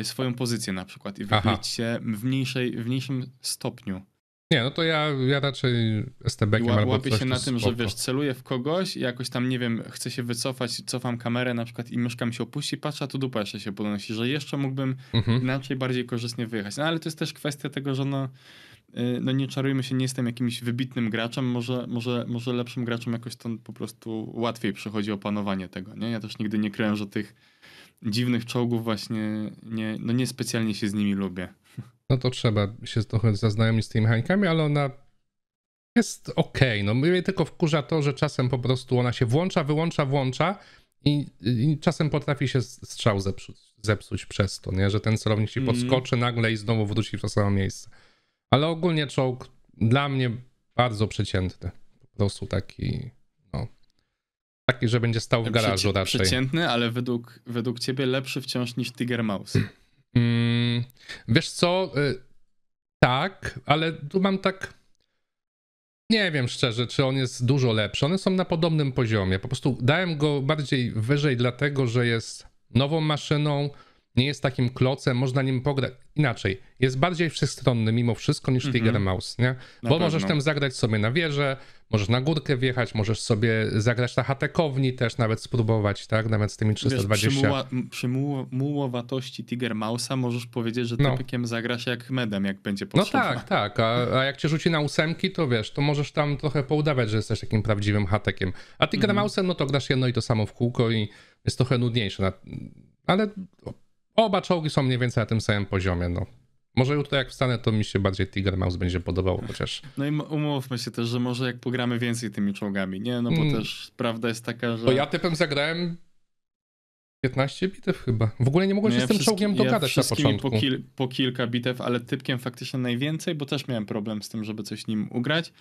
Y, swoją pozycję na przykład i wychylić się w, mniejszej, w mniejszym stopniu. Nie, no to ja, ja raczej jestem kiem Ła, albo Łapię się na tym, spoko. że wiesz, celuję w kogoś i jakoś tam, nie wiem, chcę się wycofać, cofam kamerę na przykład i myszka mi się opuści, patrzę, a tu dupa jeszcze się podnosi, że jeszcze mógłbym mhm. inaczej, bardziej korzystnie wyjechać. No ale to jest też kwestia tego, że no, y, no nie czarujmy się, nie jestem jakimś wybitnym graczem, może, może, może lepszym graczem jakoś to po prostu łatwiej przychodzi opanowanie tego, nie? Ja też nigdy nie kryłem, że tych dziwnych czołgów właśnie nie, no niespecjalnie się z nimi lubię. No to trzeba się trochę zaznajomić z tymi mechanikami, ale ona jest okej. Okay. No mnie tylko wkurza to, że czasem po prostu ona się włącza, wyłącza, włącza i, i czasem potrafi się strzał zepsuć, zepsuć, przez to, nie? Że ten celownik ci mm. podskoczy mm. nagle i znowu wróci w to samo miejsce. Ale ogólnie czołg dla mnie bardzo przeciętny. Po prostu taki Taki, że będzie stał w garażu Przeci- raczej. Przeciętny, ale według, według ciebie lepszy wciąż niż Tiger Mouse. Mm, wiesz co? Y, tak, ale tu mam tak. Nie wiem szczerze, czy on jest dużo lepszy. One są na podobnym poziomie. Po prostu dałem go bardziej wyżej, dlatego że jest nową maszyną nie jest takim klocem, można nim pograć. Inaczej, jest bardziej wszechstronny mimo wszystko niż mm -hmm. Tiger Mouse, nie? Na Bo pewno. możesz tam zagrać sobie na wieżę, możesz na górkę wjechać, możesz sobie zagrać na hatekowni też nawet spróbować, tak? Nawet z tymi 320. Wiesz, przy, muła, mułowatości Tiger Mouse'a możesz powiedzieć, że typikiem no. zagrasz jak medem, jak będzie potrzebne. No tak, tak. A, a, jak cię rzuci na ósemki, to wiesz, to możesz tam trochę poudawać, że jesteś takim prawdziwym hatekiem. A Tiger mm -hmm. Mouse'em, no to grasz jedno i to samo w kółko i jest trochę nudniejsze. Ale Oba czołgi są mniej więcej na tym samym poziomie, no. Może jutro jak wstanę, to mi się bardziej Tiger Mouse będzie podobało, chociaż... No i umówmy się też, że może jak pogramy więcej tymi czołgami, nie? No bo mm. też prawda jest taka, że... Bo ja typem zagrałem 15 bitew chyba. W ogóle nie mogłem no się ja z tym czołgiem dogadać ja na początku. Po, kil, po kilka bitew, ale typkiem faktycznie najwięcej, bo też miałem problem z tym, żeby coś nim ugrać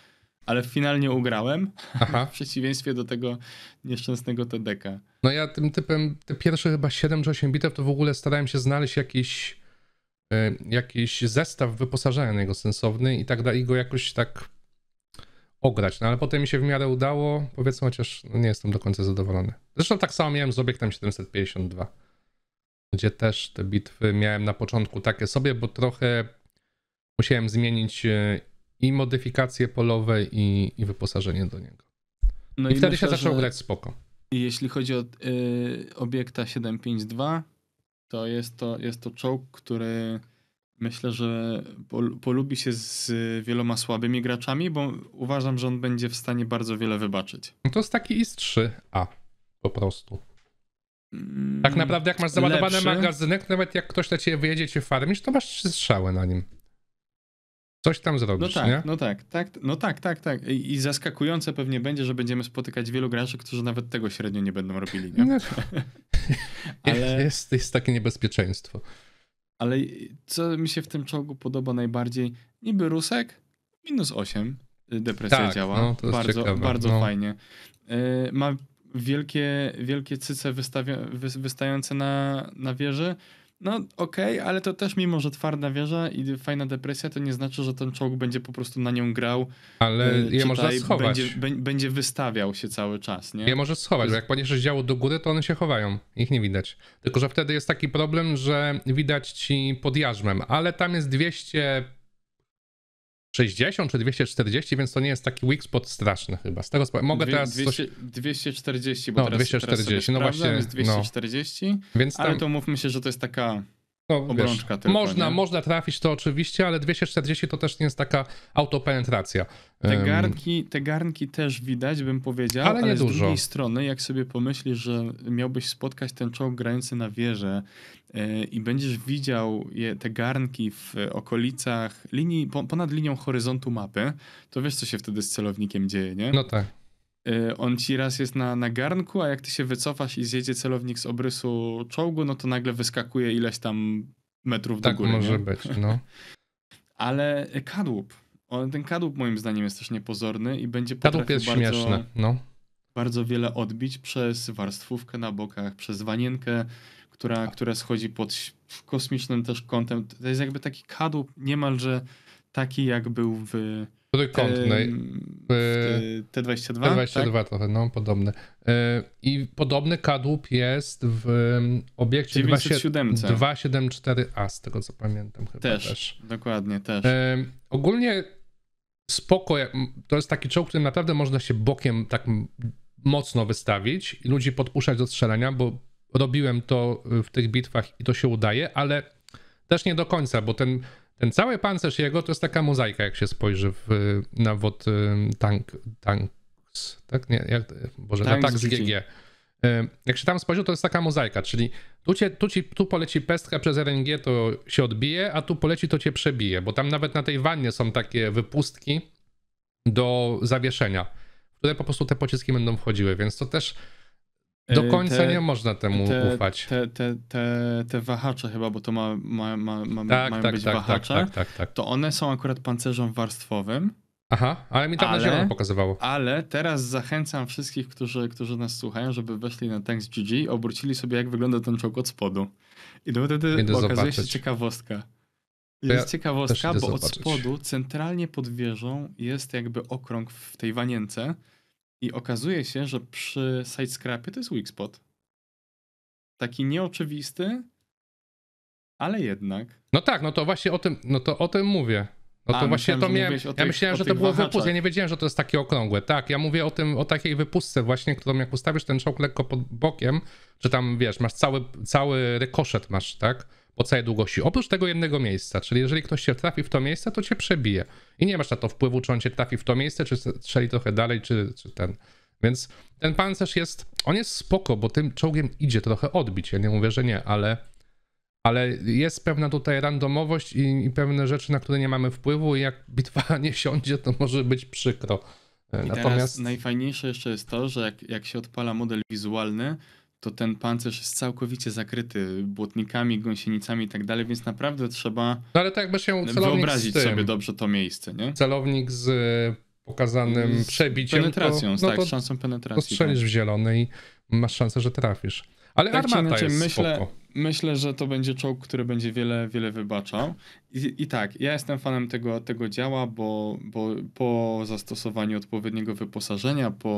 ale finalnie ugrałem, Aha. w przeciwieństwie do tego nieszczęsnego TDK. No ja tym typem, te pierwsze chyba 7 czy 8 bitew, to w ogóle starałem się znaleźć jakiś, y, jakiś zestaw wyposażenia jego sensowny i tak dalej, go jakoś tak ograć. No ale potem mi się w miarę udało, powiedzmy, chociaż no, nie jestem do końca zadowolony. Zresztą tak samo miałem z obiektem 752, gdzie też te bitwy miałem na początku takie sobie, bo trochę musiałem zmienić e, i modyfikacje polowe i, i wyposażenie do niego. No I, i, wtedy myślę, się zaczął grać spoko. Jeśli chodzi o y, obiekta 752, to jest, to jest to czołg, który myślę, że pol, polubi się z wieloma słabymi graczami, bo uważam, że on będzie w stanie bardzo wiele wybaczyć. No to jest taki IS-3A po prostu. Tak mm, naprawdę jak masz załadowany Lepszy. magazynek, nawet jak ktoś na ciebie wyjedzie, cię farmisz, to masz trzy strzały na nim. Coś tam zrobić, no tak, nie? No tak, tak, no tak, tak, tak. I, I zaskakujące pewnie będzie, że będziemy spotykać wielu graczy, którzy nawet tego średnio nie będą robili, nie? No, ale... jest, jest takie niebezpieczeństwo. Ale co mi się w tym czołgu podoba najbardziej? Niby rusek, minus 8, y, depresja tak, działa, no, bardzo, bardzo no. fajnie. Yy, ma wielkie, wielkie cyce wystawia, wy, wystające na, na wieży, no okej, okay, ale to też mimo, że twarda wieża i fajna depresja, to nie znaczy, że ten czołg będzie po prostu na nią grał. Ale e, je można schować. Będzie, będzie, wystawiał się cały czas, nie? Je możesz schować, bo jak poniesiesz działo do góry, to one się chowają. Ich nie widać. Tylko, że wtedy jest taki problem, że widać ci pod jarzmem, ale tam jest 200 60 czy 240, więc to nie jest taki weak spot straszny chyba. Z tego spod... mogę teraz 200, coś... 240, bo no, teraz, 240, teraz no właśnie, jest 240, no. Więc tam... ale to mówmy się, że to jest taka Obrączka wiesz, tylko, można, można trafić to oczywiście, ale 240 to też nie jest taka autopenetracja. Te garnki, te garnki też widać, bym powiedział, ale, nie ale z dużo. drugiej strony, jak sobie pomyślisz, że miałbyś spotkać ten czołg grający na wieżę yy, i będziesz widział je, te garnki w okolicach linii, po, ponad linią horyzontu mapy, to wiesz, co się wtedy z celownikiem dzieje, nie? No tak. Y, on ci raz jest na, na garnku, a jak ty się wycofasz i zjedzie celownik z obrysu czołgu, no to nagle wyskakuje ileś tam metrów tak do góry. Tak może nie? być, no. Ale y, kadłub. On, ten kadłub moim zdaniem jest też niepozorny i będzie Kadłub jest bardzo, śmieszny, no. Bardzo wiele odbić przez warstwówkę na bokach, przez wanienkę, która, tak. która schodzi pod kosmicznym też kątem. To jest jakby taki kadłub niemalże taki, jak był w Trójkątnej. T22? T22 tak? trochę, no podobny. Yy, I podobny kadłub jest w obiekcie 274A, z tego co pamiętam chyba też. też. Dokładnie, też. Ogólnie spoko, to jest taki czołg, którym naprawdę można się bokiem tak mocno wystawić i ludzi podpuszczać do strzelania, bo robiłem to w tych bitwach i to się udaje, ale też nie do końca, bo ten ten cały pancerz jego to jest taka mozaika, jak się spojrzy w, na wod y, tank, tanks, tak? Nie, jak, Boże, tanks na tanks GG. Y, jak się tam spojrzy, to jest taka mozaika, czyli tu, cię, tu, ci, tu poleci pestka przez RNG, to się odbije, a tu poleci, to cię przebije, bo tam nawet na tej wannie są takie wypustki do zawieszenia, w które po prostu te pociski będą wchodziły, więc to też do y, końca te, nie można temu te, ufać. Te, te, te, te wahacze chyba, bo to ma, ma, ma, ma tak, mają tak, być tak, tak wahacze, tak, tak, tak, to one są akurat pancerzem warstwowym. Aha, ale mi tam ale, na zielono pokazywało. Ale teraz zachęcam wszystkich, którzy, którzy nas słuchają, żeby weszli na Tanks GG, i obrócili sobie jak wygląda ten czołg od spodu. I to wtedy pokazuje okazuje zobaczyć. się ciekawostka. Jest ja ciekawostka, bo zobaczyć. od spodu, centralnie pod wieżą, jest jakby okrąg w tej wanience, i okazuje się, że przy sidescrapie to jest weak spot. Taki nieoczywisty, ale jednak. No tak, no to właśnie o tym, no to o tym mówię. No to A, właśnie to miałem, tych, ja myślałem, że to było wypust, ja nie wiedziałem, że to jest takie okrągłe, tak, ja mówię o tym, o takiej wypustce właśnie, którą jak ustawisz ten czołg lekko pod bokiem, że tam, wiesz, masz cały, cały rykoszet masz, tak, po całej długości, oprócz tego jednego miejsca. Czyli jeżeli ktoś się trafi w to miejsce, to cię przebije. I nie masz na to wpływu, czy on cię trafi w to miejsce, czy strzeli trochę dalej, czy, czy ten. Więc ten pancerz jest, on jest spoko, bo tym czołgiem idzie trochę odbić. Ja nie mówię, że nie, ale, ale jest pewna tutaj randomowość i, i pewne rzeczy, na które nie mamy wpływu i jak bitwa nie siądzie, to może być przykro. E, I Natomiast najfajniejsze jeszcze jest to, że jak, jak się odpala model wizualny, to ten pancerz jest całkowicie zakryty błotnikami, gąsienicami i tak dalej, więc naprawdę trzeba no, ale tak jakby się wyobrazić sobie dobrze to miejsce, nie? Celownik z e, pokazanym z przebiciem. Penetracją, to, no tak, to szansą penetracji. Postrzelisz tak. w zielony i masz szansę, że trafisz. Ale tak armata jest myślę, spoko. myślę, że to będzie czołg, który będzie wiele, wiele wybaczał. I, i tak, ja jestem fanem tego, tego działa, bo, bo po zastosowaniu odpowiedniego wyposażenia, po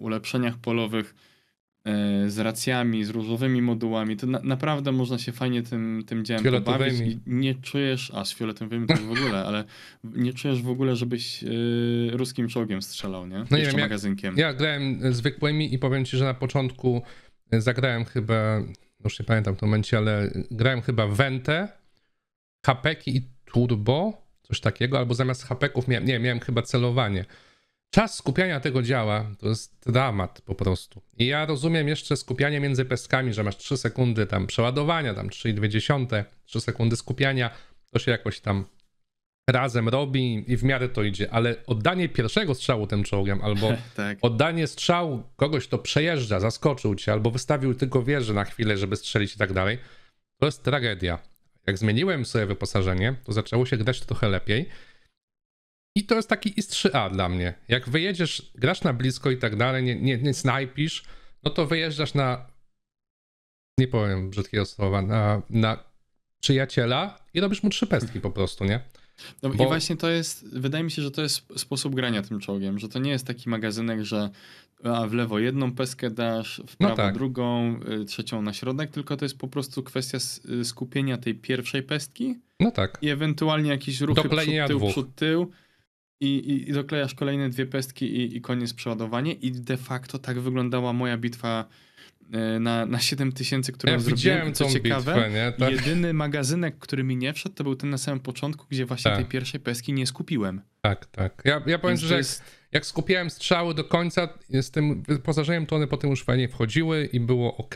ulepszeniach polowych, E, z racjami, z różowymi modułami, to na, naprawdę można się fajnie tym, tym działem pobawić i nie czujesz, a z fioletowymi to w ogóle, ale nie czujesz w ogóle, żebyś e, ruskim czołgiem strzelał, nie? No Jeszcze nie wiem, magazynkiem. Ja, ja grałem e, zwykłymi i powiem ci, że na początku zagrałem chyba, już nie pamiętam w tym momencie, ale grałem chyba Vente, Hapeki i Turbo, coś takiego, albo zamiast Hapeków miałem, nie, miałem chyba celowanie Czas skupiania tego działa to jest dramat po prostu. I ja rozumiem jeszcze skupianie między pestkami, że masz 3 sekundy tam przeładowania, tam 3,2, 3 sekundy skupiania, to się jakoś tam razem robi i w miarę to idzie, ale oddanie pierwszego strzału tym czołgiem, albo tak. oddanie strzału kogoś, kto przejeżdża, zaskoczył cię, albo wystawił tylko wieżę na chwilę, żeby strzelić i tak dalej, to jest tragedia. Jak zmieniłem sobie wyposażenie, to zaczęło się grać trochę lepiej i to jest taki is 3A dla mnie. Jak wyjedziesz, grasz na blisko i tak dalej, nie, nie, nie snajpisz, no to wyjeżdżasz na, nie powiem brzydkiego słowa, na, na przyjaciela i robisz mu trzy pestki po prostu, nie? No Bo... i właśnie to jest, wydaje mi się, że to jest sposób grania tym czołgiem, że to nie jest taki magazynek, że a w lewo jedną peskę dasz, w no prawo no tak. drugą, y, trzecią na środek, tylko to jest po prostu kwestia y, skupienia tej pierwszej pestki. No tak. I ewentualnie jakiś ruchy przód, tył, przód, tył i, i, i doklejasz kolejne dwie pestki i, i koniec przeładowanie. I de facto tak wyglądała moja bitwa e, na, na 7 tysięcy, którą ja zrobiłem. Co ciekawe, bitwę, nie? Tak. jedyny magazynek, który mi nie wszedł, to był ten na samym początku, gdzie właśnie tak. tej pierwszej peski nie skupiłem. Tak, tak. Ja, ja powiem, Więc że jest... jak, skupiłem skupiałem strzały do końca z tym wyposażeniem, to one potem już fajnie wchodziły i było ok,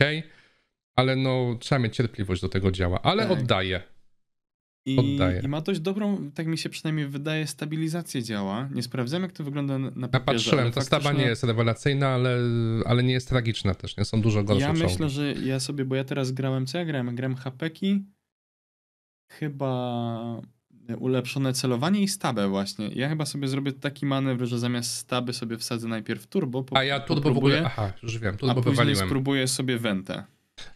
ale no trzeba mieć cierpliwość do tego działa. Ale tak. oddaję. I, I, ma dość dobrą, tak mi się przynajmniej wydaje, stabilizację działa. Nie sprawdzam, jak to wygląda na papierze. Ja patrzyłem, ta staba nie jest rewelacyjna, ale, ale nie jest tragiczna też, nie? Są dużo gorsze Ja myślę, że ja sobie, bo ja teraz grałem, co ja grałem? Grałem hapeki, chyba ulepszone celowanie i stabę właśnie. Ja chyba sobie zrobię taki manewr, że zamiast staby sobie wsadzę najpierw turbo. Po, a ja turbo w ogóle, aha, już wiem, turbo a później wywaliłem. spróbuję sobie wentę.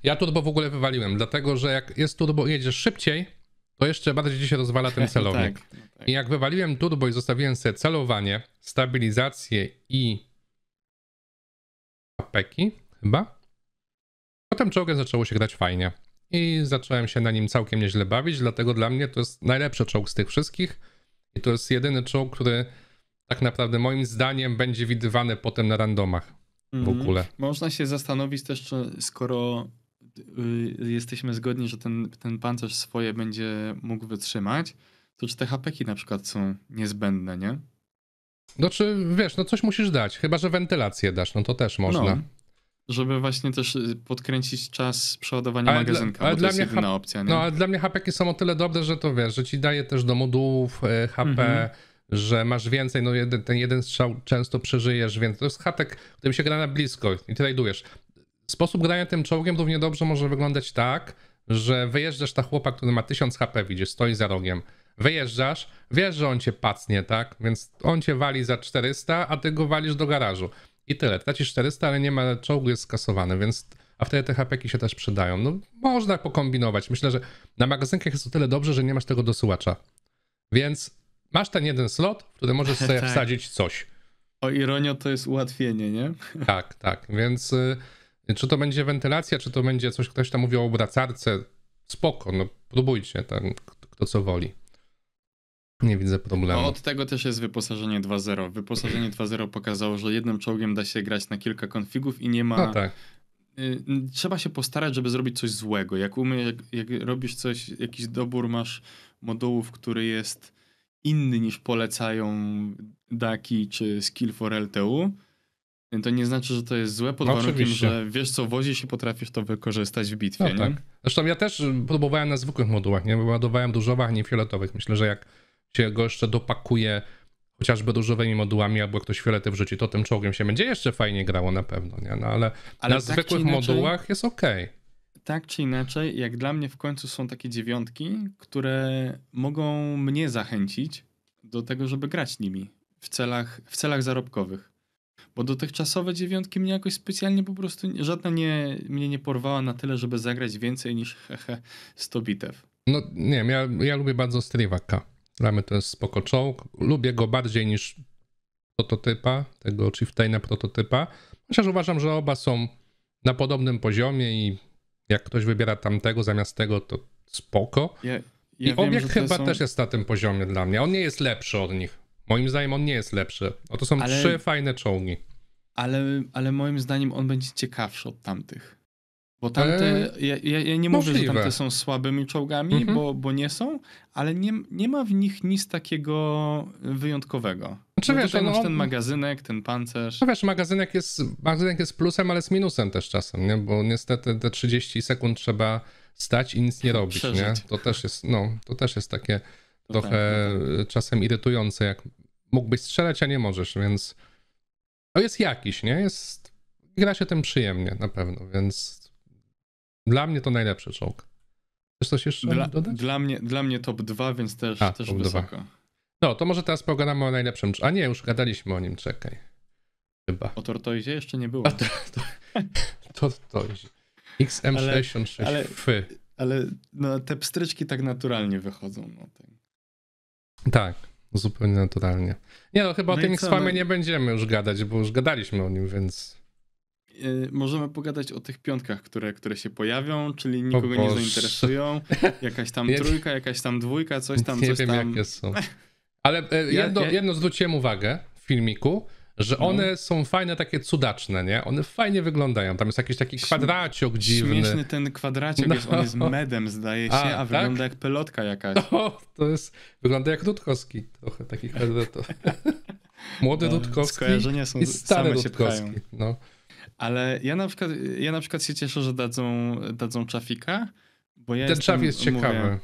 Ja turbo w ogóle wywaliłem, dlatego że jak jest turbo jedziesz szybciej, to jeszcze bardziej się rozwala ten celownik. tak, no tak. I jak wywaliłem turbo i zostawiłem sobie celowanie, stabilizację i apeki chyba, potem czołgiem zaczęło się grać fajnie. I zacząłem się na nim całkiem nieźle bawić, dlatego dla mnie to jest najlepszy czołg z tych wszystkich. I to jest jedyny czołg, który tak naprawdę moim zdaniem będzie widywany potem na randomach w mhm. ogóle. można się zastanowić też, skoro Y, jesteśmy zgodni, że ten, ten pancerz swoje będzie mógł wytrzymać, to czy te hapeki na przykład są niezbędne, nie? No czy wiesz, no coś musisz dać, chyba że wentylację dasz, no to też no, można. No, żeby właśnie też y, podkręcić czas przeładowania ale magazynka, ale bo to jest jedyna opcja, nie? No a dla mnie hapeki są o tyle dobre, że to wiesz, że ci daje też do modułów y, HP, mhm. że masz więcej, no jeden, ten jeden strzał często przeżyjesz, więc to jest hatek, który się gra na blisko i tutaj dujesz. Sposób grania tym czołgiem równie dobrze może wyglądać tak, że wyjeżdżasz ta chłopa, który ma 1000 HP, widzisz, stoi za rogiem. Wyjeżdżasz, wiesz, że on cię pacnie, tak? Więc on cię wali za 400, a ty go walisz do garażu. I tyle, tracisz 400, ale nie ma, czołgu jest skasowany, więc a wtedy te hapeki się też przydają. No, można pokombinować. Myślę, że na magazynkach jest o tyle dobrze, że nie masz tego dosyłacza. Więc masz ten jeden slot, w który możesz sobie tak. wsadzić coś. O ironio to jest ułatwienie, nie? Tak, tak, więc... Y- czy to będzie wentylacja, czy to będzie coś, ktoś tam mówił o obracarce, spoko, no próbujcie, tam, kto co woli. Nie widzę problemu. No od tego też jest wyposażenie 2.0. Wyposażenie 2.0 pokazało, że jednym czołgiem da się grać na kilka konfigów i nie ma. No tak. Y, trzeba się postarać, żeby zrobić coś złego. Jak, umiesz, jak, jak robisz coś, jakiś dobór masz modułów, który jest inny niż polecają DAKI czy Skill for LTU, to nie znaczy, że to jest złe, pod no, warunkiem, oczywiście. że wiesz co wozi się potrafisz to wykorzystać w bitwie, no, nie? Tak. Zresztą ja też mm, próbowałem na zwykłych modułach, nie? Ładowałem różowych, a nie fioletowych. Myślę, że jak się go jeszcze dopakuje chociażby różowymi modułami, albo jak ktoś fiolety wrzuci, to tym czołgiem się będzie jeszcze fajnie grało na pewno, nie? No ale, ale na tak zwykłych inaczej, modułach jest ok. Tak czy inaczej, jak dla mnie w końcu są takie dziewiątki, które mogą mnie zachęcić do tego, żeby grać nimi w celach, w celach zarobkowych bo dotychczasowe dziewiątki mnie jakoś specjalnie po prostu, żadna nie, mnie nie porwała na tyle, żeby zagrać więcej niż hehe 100 bitew. No nie wiem, ja, ja lubię bardzo Strywaka. Dla mnie to jest spoko czołg. Lubię go bardziej niż prototypa, tego chieftaina prototypa. Chociaż uważam, że oba są na podobnym poziomie i jak ktoś wybiera tamtego zamiast tego, to spoko. Ja, ja I wiem, obiekt chyba są... też jest na tym poziomie dla mnie. On nie jest lepszy od nich. Moim zdaniem on nie jest lepszy. Oto są ale, trzy fajne czołgi. Ale, ale moim zdaniem on będzie ciekawszy od tamtych. Bo tamte, e, ja, ja, ja nie możliwe. mówię, że tamte są słabymi czołgami, mhm. bo, bo nie są, ale nie, nie ma w nich nic takiego wyjątkowego. Znaczy, no wiesz, no, ten no. magazynek, ten pancerz. No wiesz, magazynek jest, magazynek jest plusem, ale z minusem też czasem, nie? bo niestety te 30 sekund trzeba stać i nic nie robić. Nie? To, też jest, no, to też jest takie trochę tak, okay. No tak. e, czasem irytujące, jak mógłbyś strzelać, a nie możesz, więc to jest jakiś, nie? Jest, gra się tym przyjemnie na pewno, więc dla mnie to najlepszy czołg. Chcesz coś jeszcze dla, dodać? Dla mnie, dla mnie top 2, więc też, a, też wysoko. 2. No, to może teraz pogadamy o najlepszym. A nie, już gadaliśmy o nim, czekaj. Chyba. O Tortoizie jeszcze nie było. to, to, to, to XM66. Ale, ale, ale no, te pstryczki tak naturalnie wychodzą. No, tak. Tak, zupełnie naturalnie. Nie no, chyba no o tym X-Famie no nie będziemy już gadać, bo już gadaliśmy o nim, więc... Y, możemy pogadać o tych piątkach, które, które się pojawią, czyli nikogo nie zainteresują. Jakaś tam trójka, jakaś tam dwójka, coś tam, nie coś wiem, tam. jakie są. Ale e, jedno, jedno zwróciłem uwagę w filmiku, że no. one no. są fajne, takie cudaczne, nie? One fajnie wyglądają. Tam jest jakiś taki kwadraciok dziwny. Śmieszny ten kwadraciok, no. jest, on jest medem, zdaje się, a, a tak? wygląda tak? jak pelotka jakaś. O, to jest, wygląda jak dudkowski, trochę, taki kwadratowy. Młody no, Rutkowski skojarzenia są, i stary Rutkowski. No. Ale ja na, przykład, ja na przykład się cieszę, że dadzą, dadzą czafika, bo ja Ten jestem, czaf jest ciekawy. Mówię,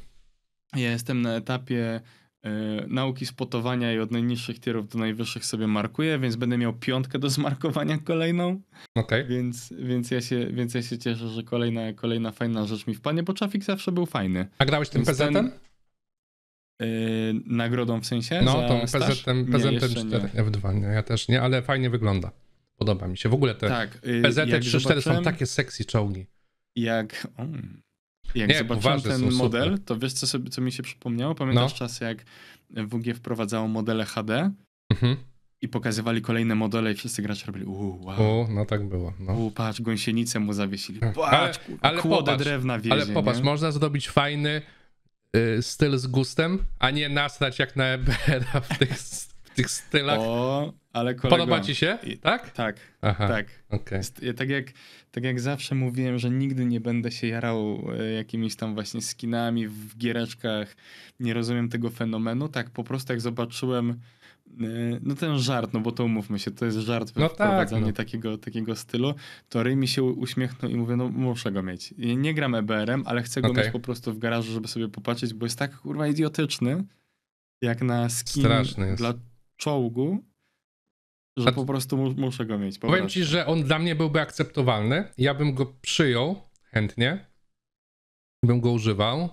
ja jestem na etapie E, nauki spotowania i od najniższych tierów do najwyższych sobie markuję, więc będę miał piątkę do zmarkowania kolejną. Okay. Więc, więc, ja się, więc ja się cieszę, że kolejna, kolejna fajna rzecz mi wpadnie, bo Trafik zawsze był fajny. A grałeś tym pz ten, yy, nagrodą w sensie? No, tą PZ-em, PZ-4F2, ja też nie, ale fajnie wygląda. Podoba mi się. W ogóle te tak, yy, PZ-34 są takie sexy czołgi. Jak... O, mm, jak nie, zobaczyłem ten model, super. to wiesz co, sobie, co mi się przypomniało? Pamiętasz no. czas jak WG wprowadzało modele HD? Mhm. I pokazywali kolejne modele i wszyscy gracze robili uuu, wow. U, no tak było. No. Uuu, patrz, gąsienicę mu zawiesili. Tak. Patrz, ale, ale popatrz, drewna wiezie, Ale popatrz, nie? można zrobić fajny y, styl z gustem, a nie nastać jak na EBR-a w tych, w tych stylach. O, ale kolego, Podoba ci się? Tak? Tak, Aha, tak. Okay. Jest, tak jak tak jak zawsze mówiłem, że nigdy nie będę się jarał e, jakimiś tam właśnie skinami w giereczkach, nie rozumiem tego fenomenu, tak po prostu jak zobaczyłem e, no ten żart, no bo to umówmy się, to jest żart no wprowadzenie tak, no. takiego, takiego stylu, to Ray mi się uśmiechnął i mówię, no muszę go mieć. nie gram EBR-em, ale chcę go okay. mieć po prostu w garażu, żeby sobie popatrzeć, bo jest tak kurwa idiotyczny, jak na skin Straszny jest. dla czołgu, że po prostu mu, muszę go mieć. Powiem ci, że on dla mnie byłby akceptowalny. Ja bym go przyjął chętnie. Bym go używał.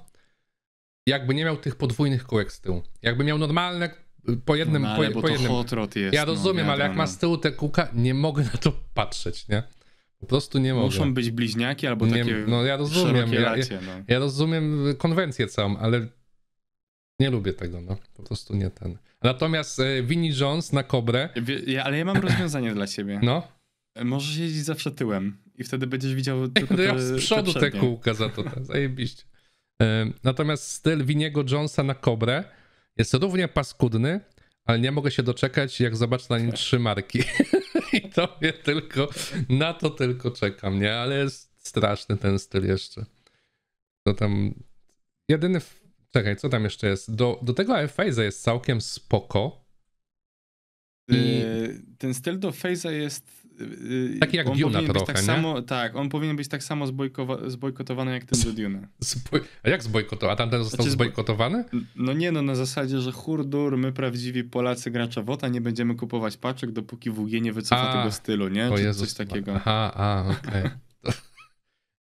Jakby nie miał tych podwójnych kółek z tyłu. Jakby miał normalne po jednym. No, no ale po, bo po to jednym. Hot jest, ja no, rozumiem, ale jak ma z tyłu te kółka, nie mogę na to patrzeć, nie? Po prostu nie mogę. Muszą być bliźniaki albo nie, takie. No ja rozumiem. Lacie, no. Ja, ja rozumiem konwencję całą, ale nie lubię tego, no. Po prostu nie ten. Natomiast e, Winnie Jones na kobrę. Ja, ale ja mam rozwiązanie dla siebie. No. E, możesz jeździć zawsze tyłem i wtedy będziesz widział tylko te, ja z przodu te, te kółka za to, tak, zajebiście. E, natomiast styl Winiego Jonesa na kobrę jest równie paskudny, ale nie mogę się doczekać, jak zobaczę na nim tak. trzy marki. I to mnie tylko, na to tylko czekam, nie? Ale jest straszny ten styl jeszcze. To tam, jedyny Czekaj, co tam jeszcze jest? Do, do tego Faze'a jest całkiem spoko. I... Y, ten styl do Faze'a jest y, y, Taki jak Duna trochę, tak nie? Samo, tak, on powinien być tak samo zbojkowa- zbojkotowany jak ten do Duna. a jak zbojkotowany? A tamten został znaczy, zbojkotowany? No nie, no na zasadzie, że hurdur, my prawdziwi Polacy gracza WOTA nie będziemy kupować paczek, dopóki WG nie wycofa a, tego stylu, nie? To jest coś takiego. Aha, a, Okay.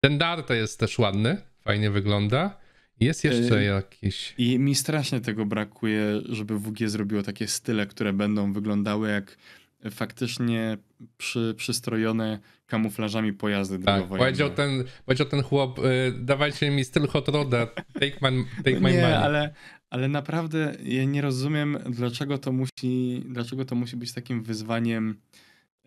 ten Darta jest też ładny, fajnie wygląda. Jest jeszcze y, jakiś. I mi strasznie tego brakuje, żeby WG zrobiło takie style, które będą wyglądały jak faktycznie przy, przystrojone kamuflażami pojazdy tak, Powiedział no. ten, powiedział ten chłop, y, dawajcie mi styl Hot Roda, take my, take nie, money. Ale, ale naprawdę ja nie rozumiem, dlaczego to musi, dlaczego to musi być takim wyzwaniem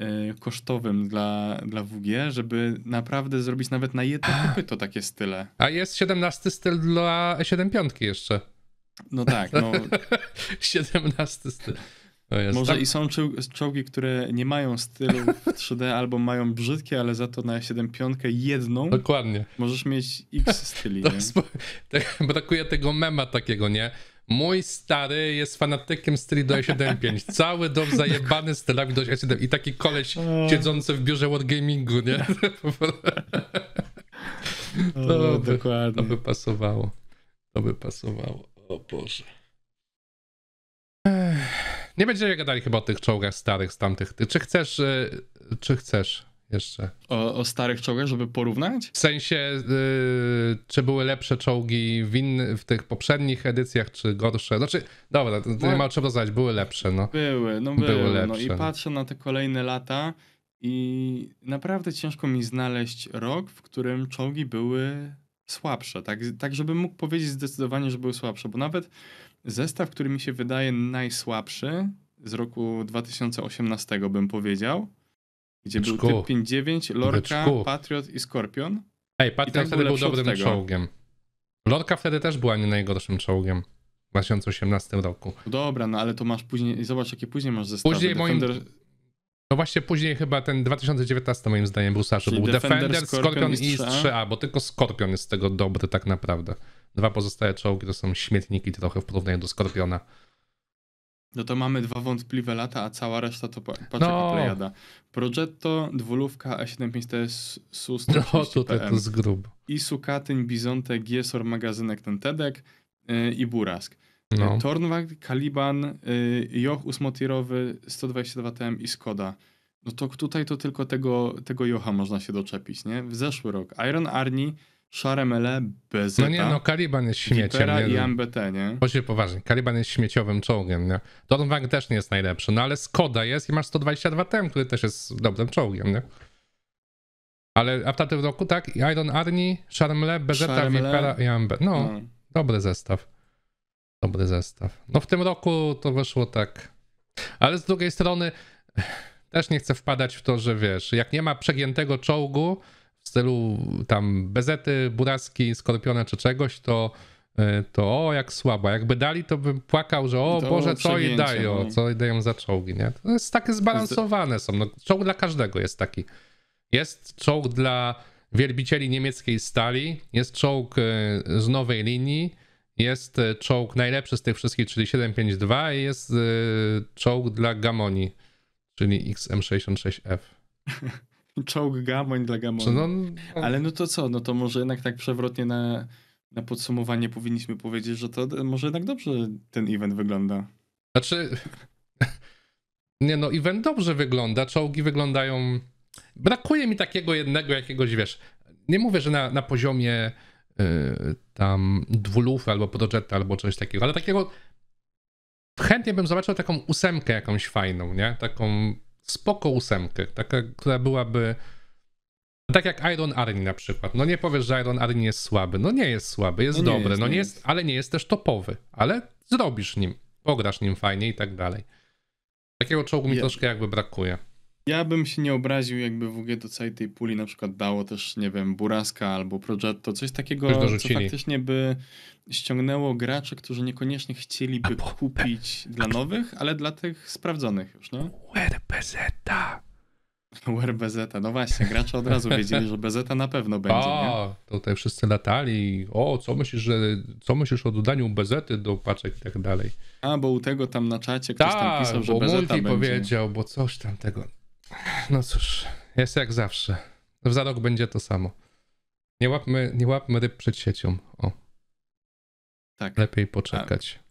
Y, kosztowym dla, dla WG, żeby naprawdę zrobić nawet na jedno to takie style. A jest 17 styl dla 7.5 jeszcze. No tak, no. 17 styl. Jest, Może tak? i są czołgi, które nie mają stylu w 3D albo mają brzydkie, ale za to na 7.5 jedną. Dokładnie. Możesz mieć X styli. To, brakuje tego mema takiego, nie? Mój stary jest fanatykiem Street do 75. Cały dom zajebany stylami do 7 I taki koleś no. siedzący w biurze Wargamingu, nie? No. to, by, dokładnie. to by pasowało. To by pasowało. O Boże. Nie będziemy gadali chyba o tych czołgach starych z tamtych. Czy chcesz, y, czy chcesz? jeszcze. O, o starych czołgach, żeby porównać? W sensie, yy, czy były lepsze czołgi w, inny, w tych poprzednich edycjach, czy gorsze? Znaczy, dobra, to no, nie ma czego znać, były lepsze, no. Były, no były. były lepsze. No i patrzę na te kolejne lata i naprawdę ciężko mi znaleźć rok, w którym czołgi były słabsze, tak, tak żebym mógł powiedzieć zdecydowanie, że były słabsze, bo nawet zestaw, który mi się wydaje najsłabszy z roku 2018 bym powiedział, gdzie Beczku. był typ 59, Lorka, Patriot i Skorpion. Ej, Patriot tak wtedy był, dobrym czołgiem. Lorka wtedy też była nie najgorszym czołgiem. W 2018 roku. Dobra, no ale to masz później, zobacz jakie później masz zestawy. Później Defender... moim... No właśnie później chyba ten 2019 moim zdaniem był saszy, był Defender, Defender Skorpion, i 3A, bo tylko Skorpion jest z tego dobry tak naprawdę. Dwa pozostałe czołgi to są śmietniki trochę w porównaniu do Skorpiona. No to mamy dwa wątpliwe lata, a cała reszta to patrzę no. plejada. Progetto, dwulówka A75TS SUS No tutaj PM. to z grub. I Sukatyń, Bizontek, Giesor, magazynek ten Tedek yy, i Burask. Y, no. Tornwag, Kaliban, yy, Joch ósmotirowy, 122TM i Skoda. No to tutaj to tylko tego, tego Jocha można się doczepić, nie? W zeszły rok Iron Arni, Szare mele, No nie, no Kaliban jest śmieciem. Nie? i no. MBT, nie? Chodźcie poważnie, Kaliban jest śmieciowym czołgiem, nie? Dornwag też nie jest najlepszy, no ale Skoda jest i masz 122 TM, który też jest dobrym czołgiem, nie? Ale a w tamtym roku tak, Iron Arni, Charmele, Bezeta, Vipera i Amber. No, no, dobry zestaw. Dobry zestaw. No w tym roku to wyszło tak. Ale z drugiej strony też nie chcę wpadać w to, że wiesz, jak nie ma przegiętego czołgu, w stylu tam bezety, buraski, skorpiona czy czegoś, to e, to o, jak słaba. Jakby dali, to bym płakał, że o to Boże, co i dają, no. co dają za czołgi, nie? To jest takie zbalansowane są. No, czołg dla każdego jest taki. Jest czołg dla wielbicieli niemieckiej stali, jest czołg e, z nowej linii, jest e, czołg najlepszy z tych wszystkich, czyli 752 i jest czołg dla Gamoni, czyli XM66F. Czołg gamoń dla gamoni. No, no. Ale no to co, no to może jednak tak przewrotnie na, na podsumowanie powinniśmy powiedzieć, że to może jednak dobrze ten event wygląda. Znaczy, nie no, event dobrze wygląda, czołgi wyglądają... Brakuje mi takiego jednego jakiegoś, wiesz, nie mówię, że na, na poziomie y, tam dwulufy albo projecta albo coś takiego, ale takiego chętnie bym zobaczył taką ósemkę jakąś fajną, nie? Taką spoko ósemkę, taka, która byłaby no tak jak Iron Army na przykład. No nie powiesz, że Iron Army jest słaby. No nie jest słaby, jest no dobry, jest, no nie jest. jest, ale nie jest też topowy. Ale zrobisz nim, pograsz nim fajnie i tak dalej. Takiego czołgu mi troszkę jakby brakuje. Ja bym się nie obraził, jakby WG do całej tej puli na przykład dało też, nie wiem, Buraska albo Progetto, coś takiego, co faktycznie by ściągnęło graczy, którzy niekoniecznie chcieliby Apo. kupić dla nowych, ale dla tych sprawdzonych już, no. Werbezeta. Werbezeta, no właśnie, gracze od razu wiedzieli, że Bezeta na pewno będzie, A, nie? to tutaj wszyscy latali, o, co myślisz, że, co myślisz o dodaniu Bezety do paczek i tak dalej. A, bo u tego tam na czacie ktoś Ta, tam tak, pisał, że Bezeta będzie. powiedział, bo coś tam tego... No cóż, jest jak zawsze. Za rok będzie to samo. Nie łapmy, nie łapmy ryb przed siecią. O. Tak. Lepiej poczekać.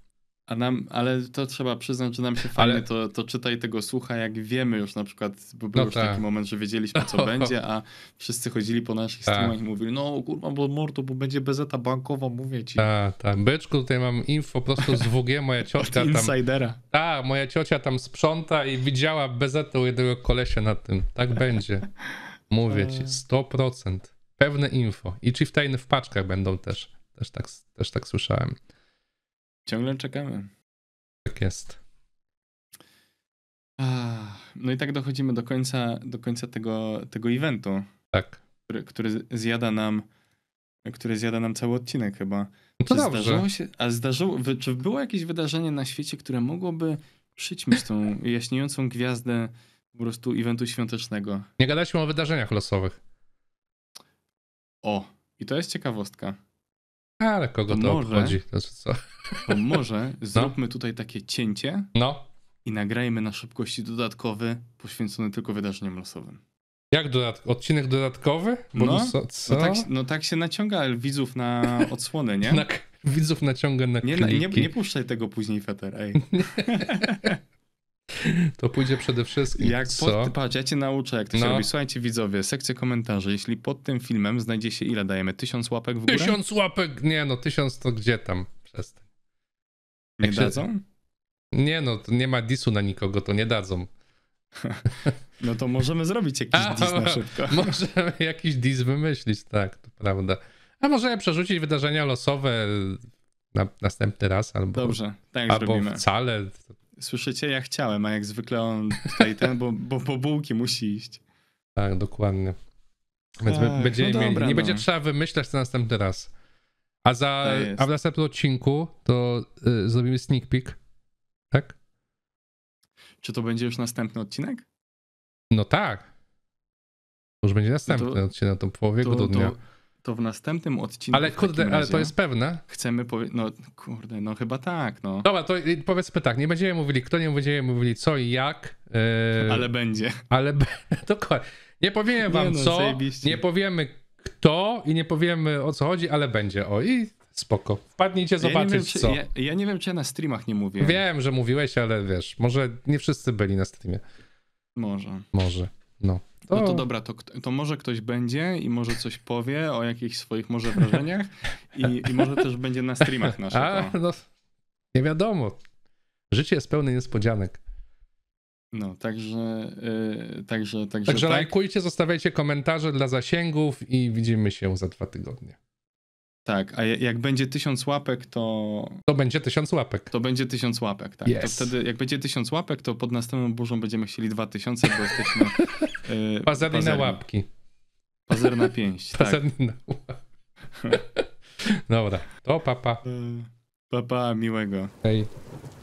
A nam, ale to trzeba przyznać, że nam się fajnie ale... to, to czyta i tego słucha, jak wiemy już na przykład, bo był no już tak. taki moment, że wiedzieliśmy co będzie, a wszyscy chodzili po naszych tak. streamach i mówili, no kurwa, bo mordu, bo będzie bezeta bankowa, mówię ci. Tak, tak. Byczku, tutaj mam info po prostu z WG, moja ciocia tam... Insidera. Tak, moja ciocia tam sprząta i widziała bezetę u jednego kolesia na tym. Tak będzie. Mówię ci, 100%. Eee. Pewne info. I chieftainy w paczkach będą też. Też tak, też tak słyszałem. Ciągle czekamy. Tak jest. No i tak dochodzimy do końca, do końca tego, tego eventu. Tak. Który, który zjada nam który zjada nam cały odcinek chyba. No to czy dobrze. Zdarzyło się, a zdarzyło, czy było jakieś wydarzenie na świecie, które mogłoby przyćmić tą jaśniejącą gwiazdę po prostu eventu świątecznego? Nie gadaliśmy o wydarzeniach losowych. O, i to jest ciekawostka. Ale kogo to, to może, obchodzi? Znaczy co? To może no. zróbmy no. tutaj takie cięcie no. i nagrajmy na szybkości dodatkowy poświęcony tylko wydarzeniom losowym. Jak dodatk odcinek dodatkowy? No, no, tak, no tak się naciąga widzów na odsłonę, nie? na, widzów naciąga na nie, kliki. Nie, nie, nie puszczaj tego później, Feter, ej. To pójdzie przede wszystkim. Jak pod, patrz, ja cię nauczę, jak to no. się robi. Słuchajcie, widzowie, sekcja komentarzy. Jeśli pod tym filmem znajdzie się ile dajemy? Tysiąc łapek w górę? Tysiąc łapek! Nie no, tysiąc to gdzie tam? Przestań. Nie dadzą? Nie no, nie ma disu na nikogo, to nie dadzą. No to możemy zrobić jakiś dis na szybko. Możemy jakiś dis wymyślić, tak, to prawda. A możemy przerzucić wydarzenia losowe na następny raz albo, Dobrze, tak albo zrobimy. wcale. Słyszycie, ja chciałem, a jak zwykle on tutaj ten, bo, bo po bułki musi iść. Tak, dokładnie. Więc tak, będzie, no dobra, nie no. będzie trzeba wymyślać co następny raz. A, za, a w następnym odcinku to y, zrobimy sneak peek, tak? Czy to będzie już następny odcinek? No tak. To już będzie następny no to, odcinek na tą połowie to, grudnia. To to w następnym odcinku. Ale kurde, ale to jest pewne. Chcemy powiedzieć. No kurde, no chyba tak. No. Dobra, to powiedzmy tak, nie będziemy mówili kto, nie będziemy mówili co i jak. Yy, ale będzie. Ale be... dokładnie. Nie powiemy wam nie no, co, zajebiście. nie powiemy kto i nie powiemy o co chodzi, ale będzie. O i spoko. Wpadnijcie zobaczyć ja wiem, czy, co. Ja, ja, nie wiem, czy ja na streamach nie mówię. Wiem, że mówiłeś, ale wiesz, może nie wszyscy byli na streamie. Może. Może. No. no. To... No to dobra, to, to może ktoś będzie i może coś powie o jakichś swoich może wrażeniach i, i może też będzie na streamach naszych. A, no, nie wiadomo. Życie jest pełne niespodzianek. No, także, yy, także, także. Także tak. lajkujcie, zostawiajcie komentarze dla zasięgów i widzimy się za dwa tygodnie. Tak, a jak będzie tysiąc łapek, to. To będzie tysiąc łapek. To będzie tysiąc łapek, tak. Yes. To wtedy, jak będzie tysiąc łapek, to pod następną burzą będziemy chcieli dwa tysiące, bo jesteśmy. Yy, Pazerni na łapki. Pazerna pięść. Pazerni tak. na łapki. Dobra, to papa. E, papa, miłego. Hej.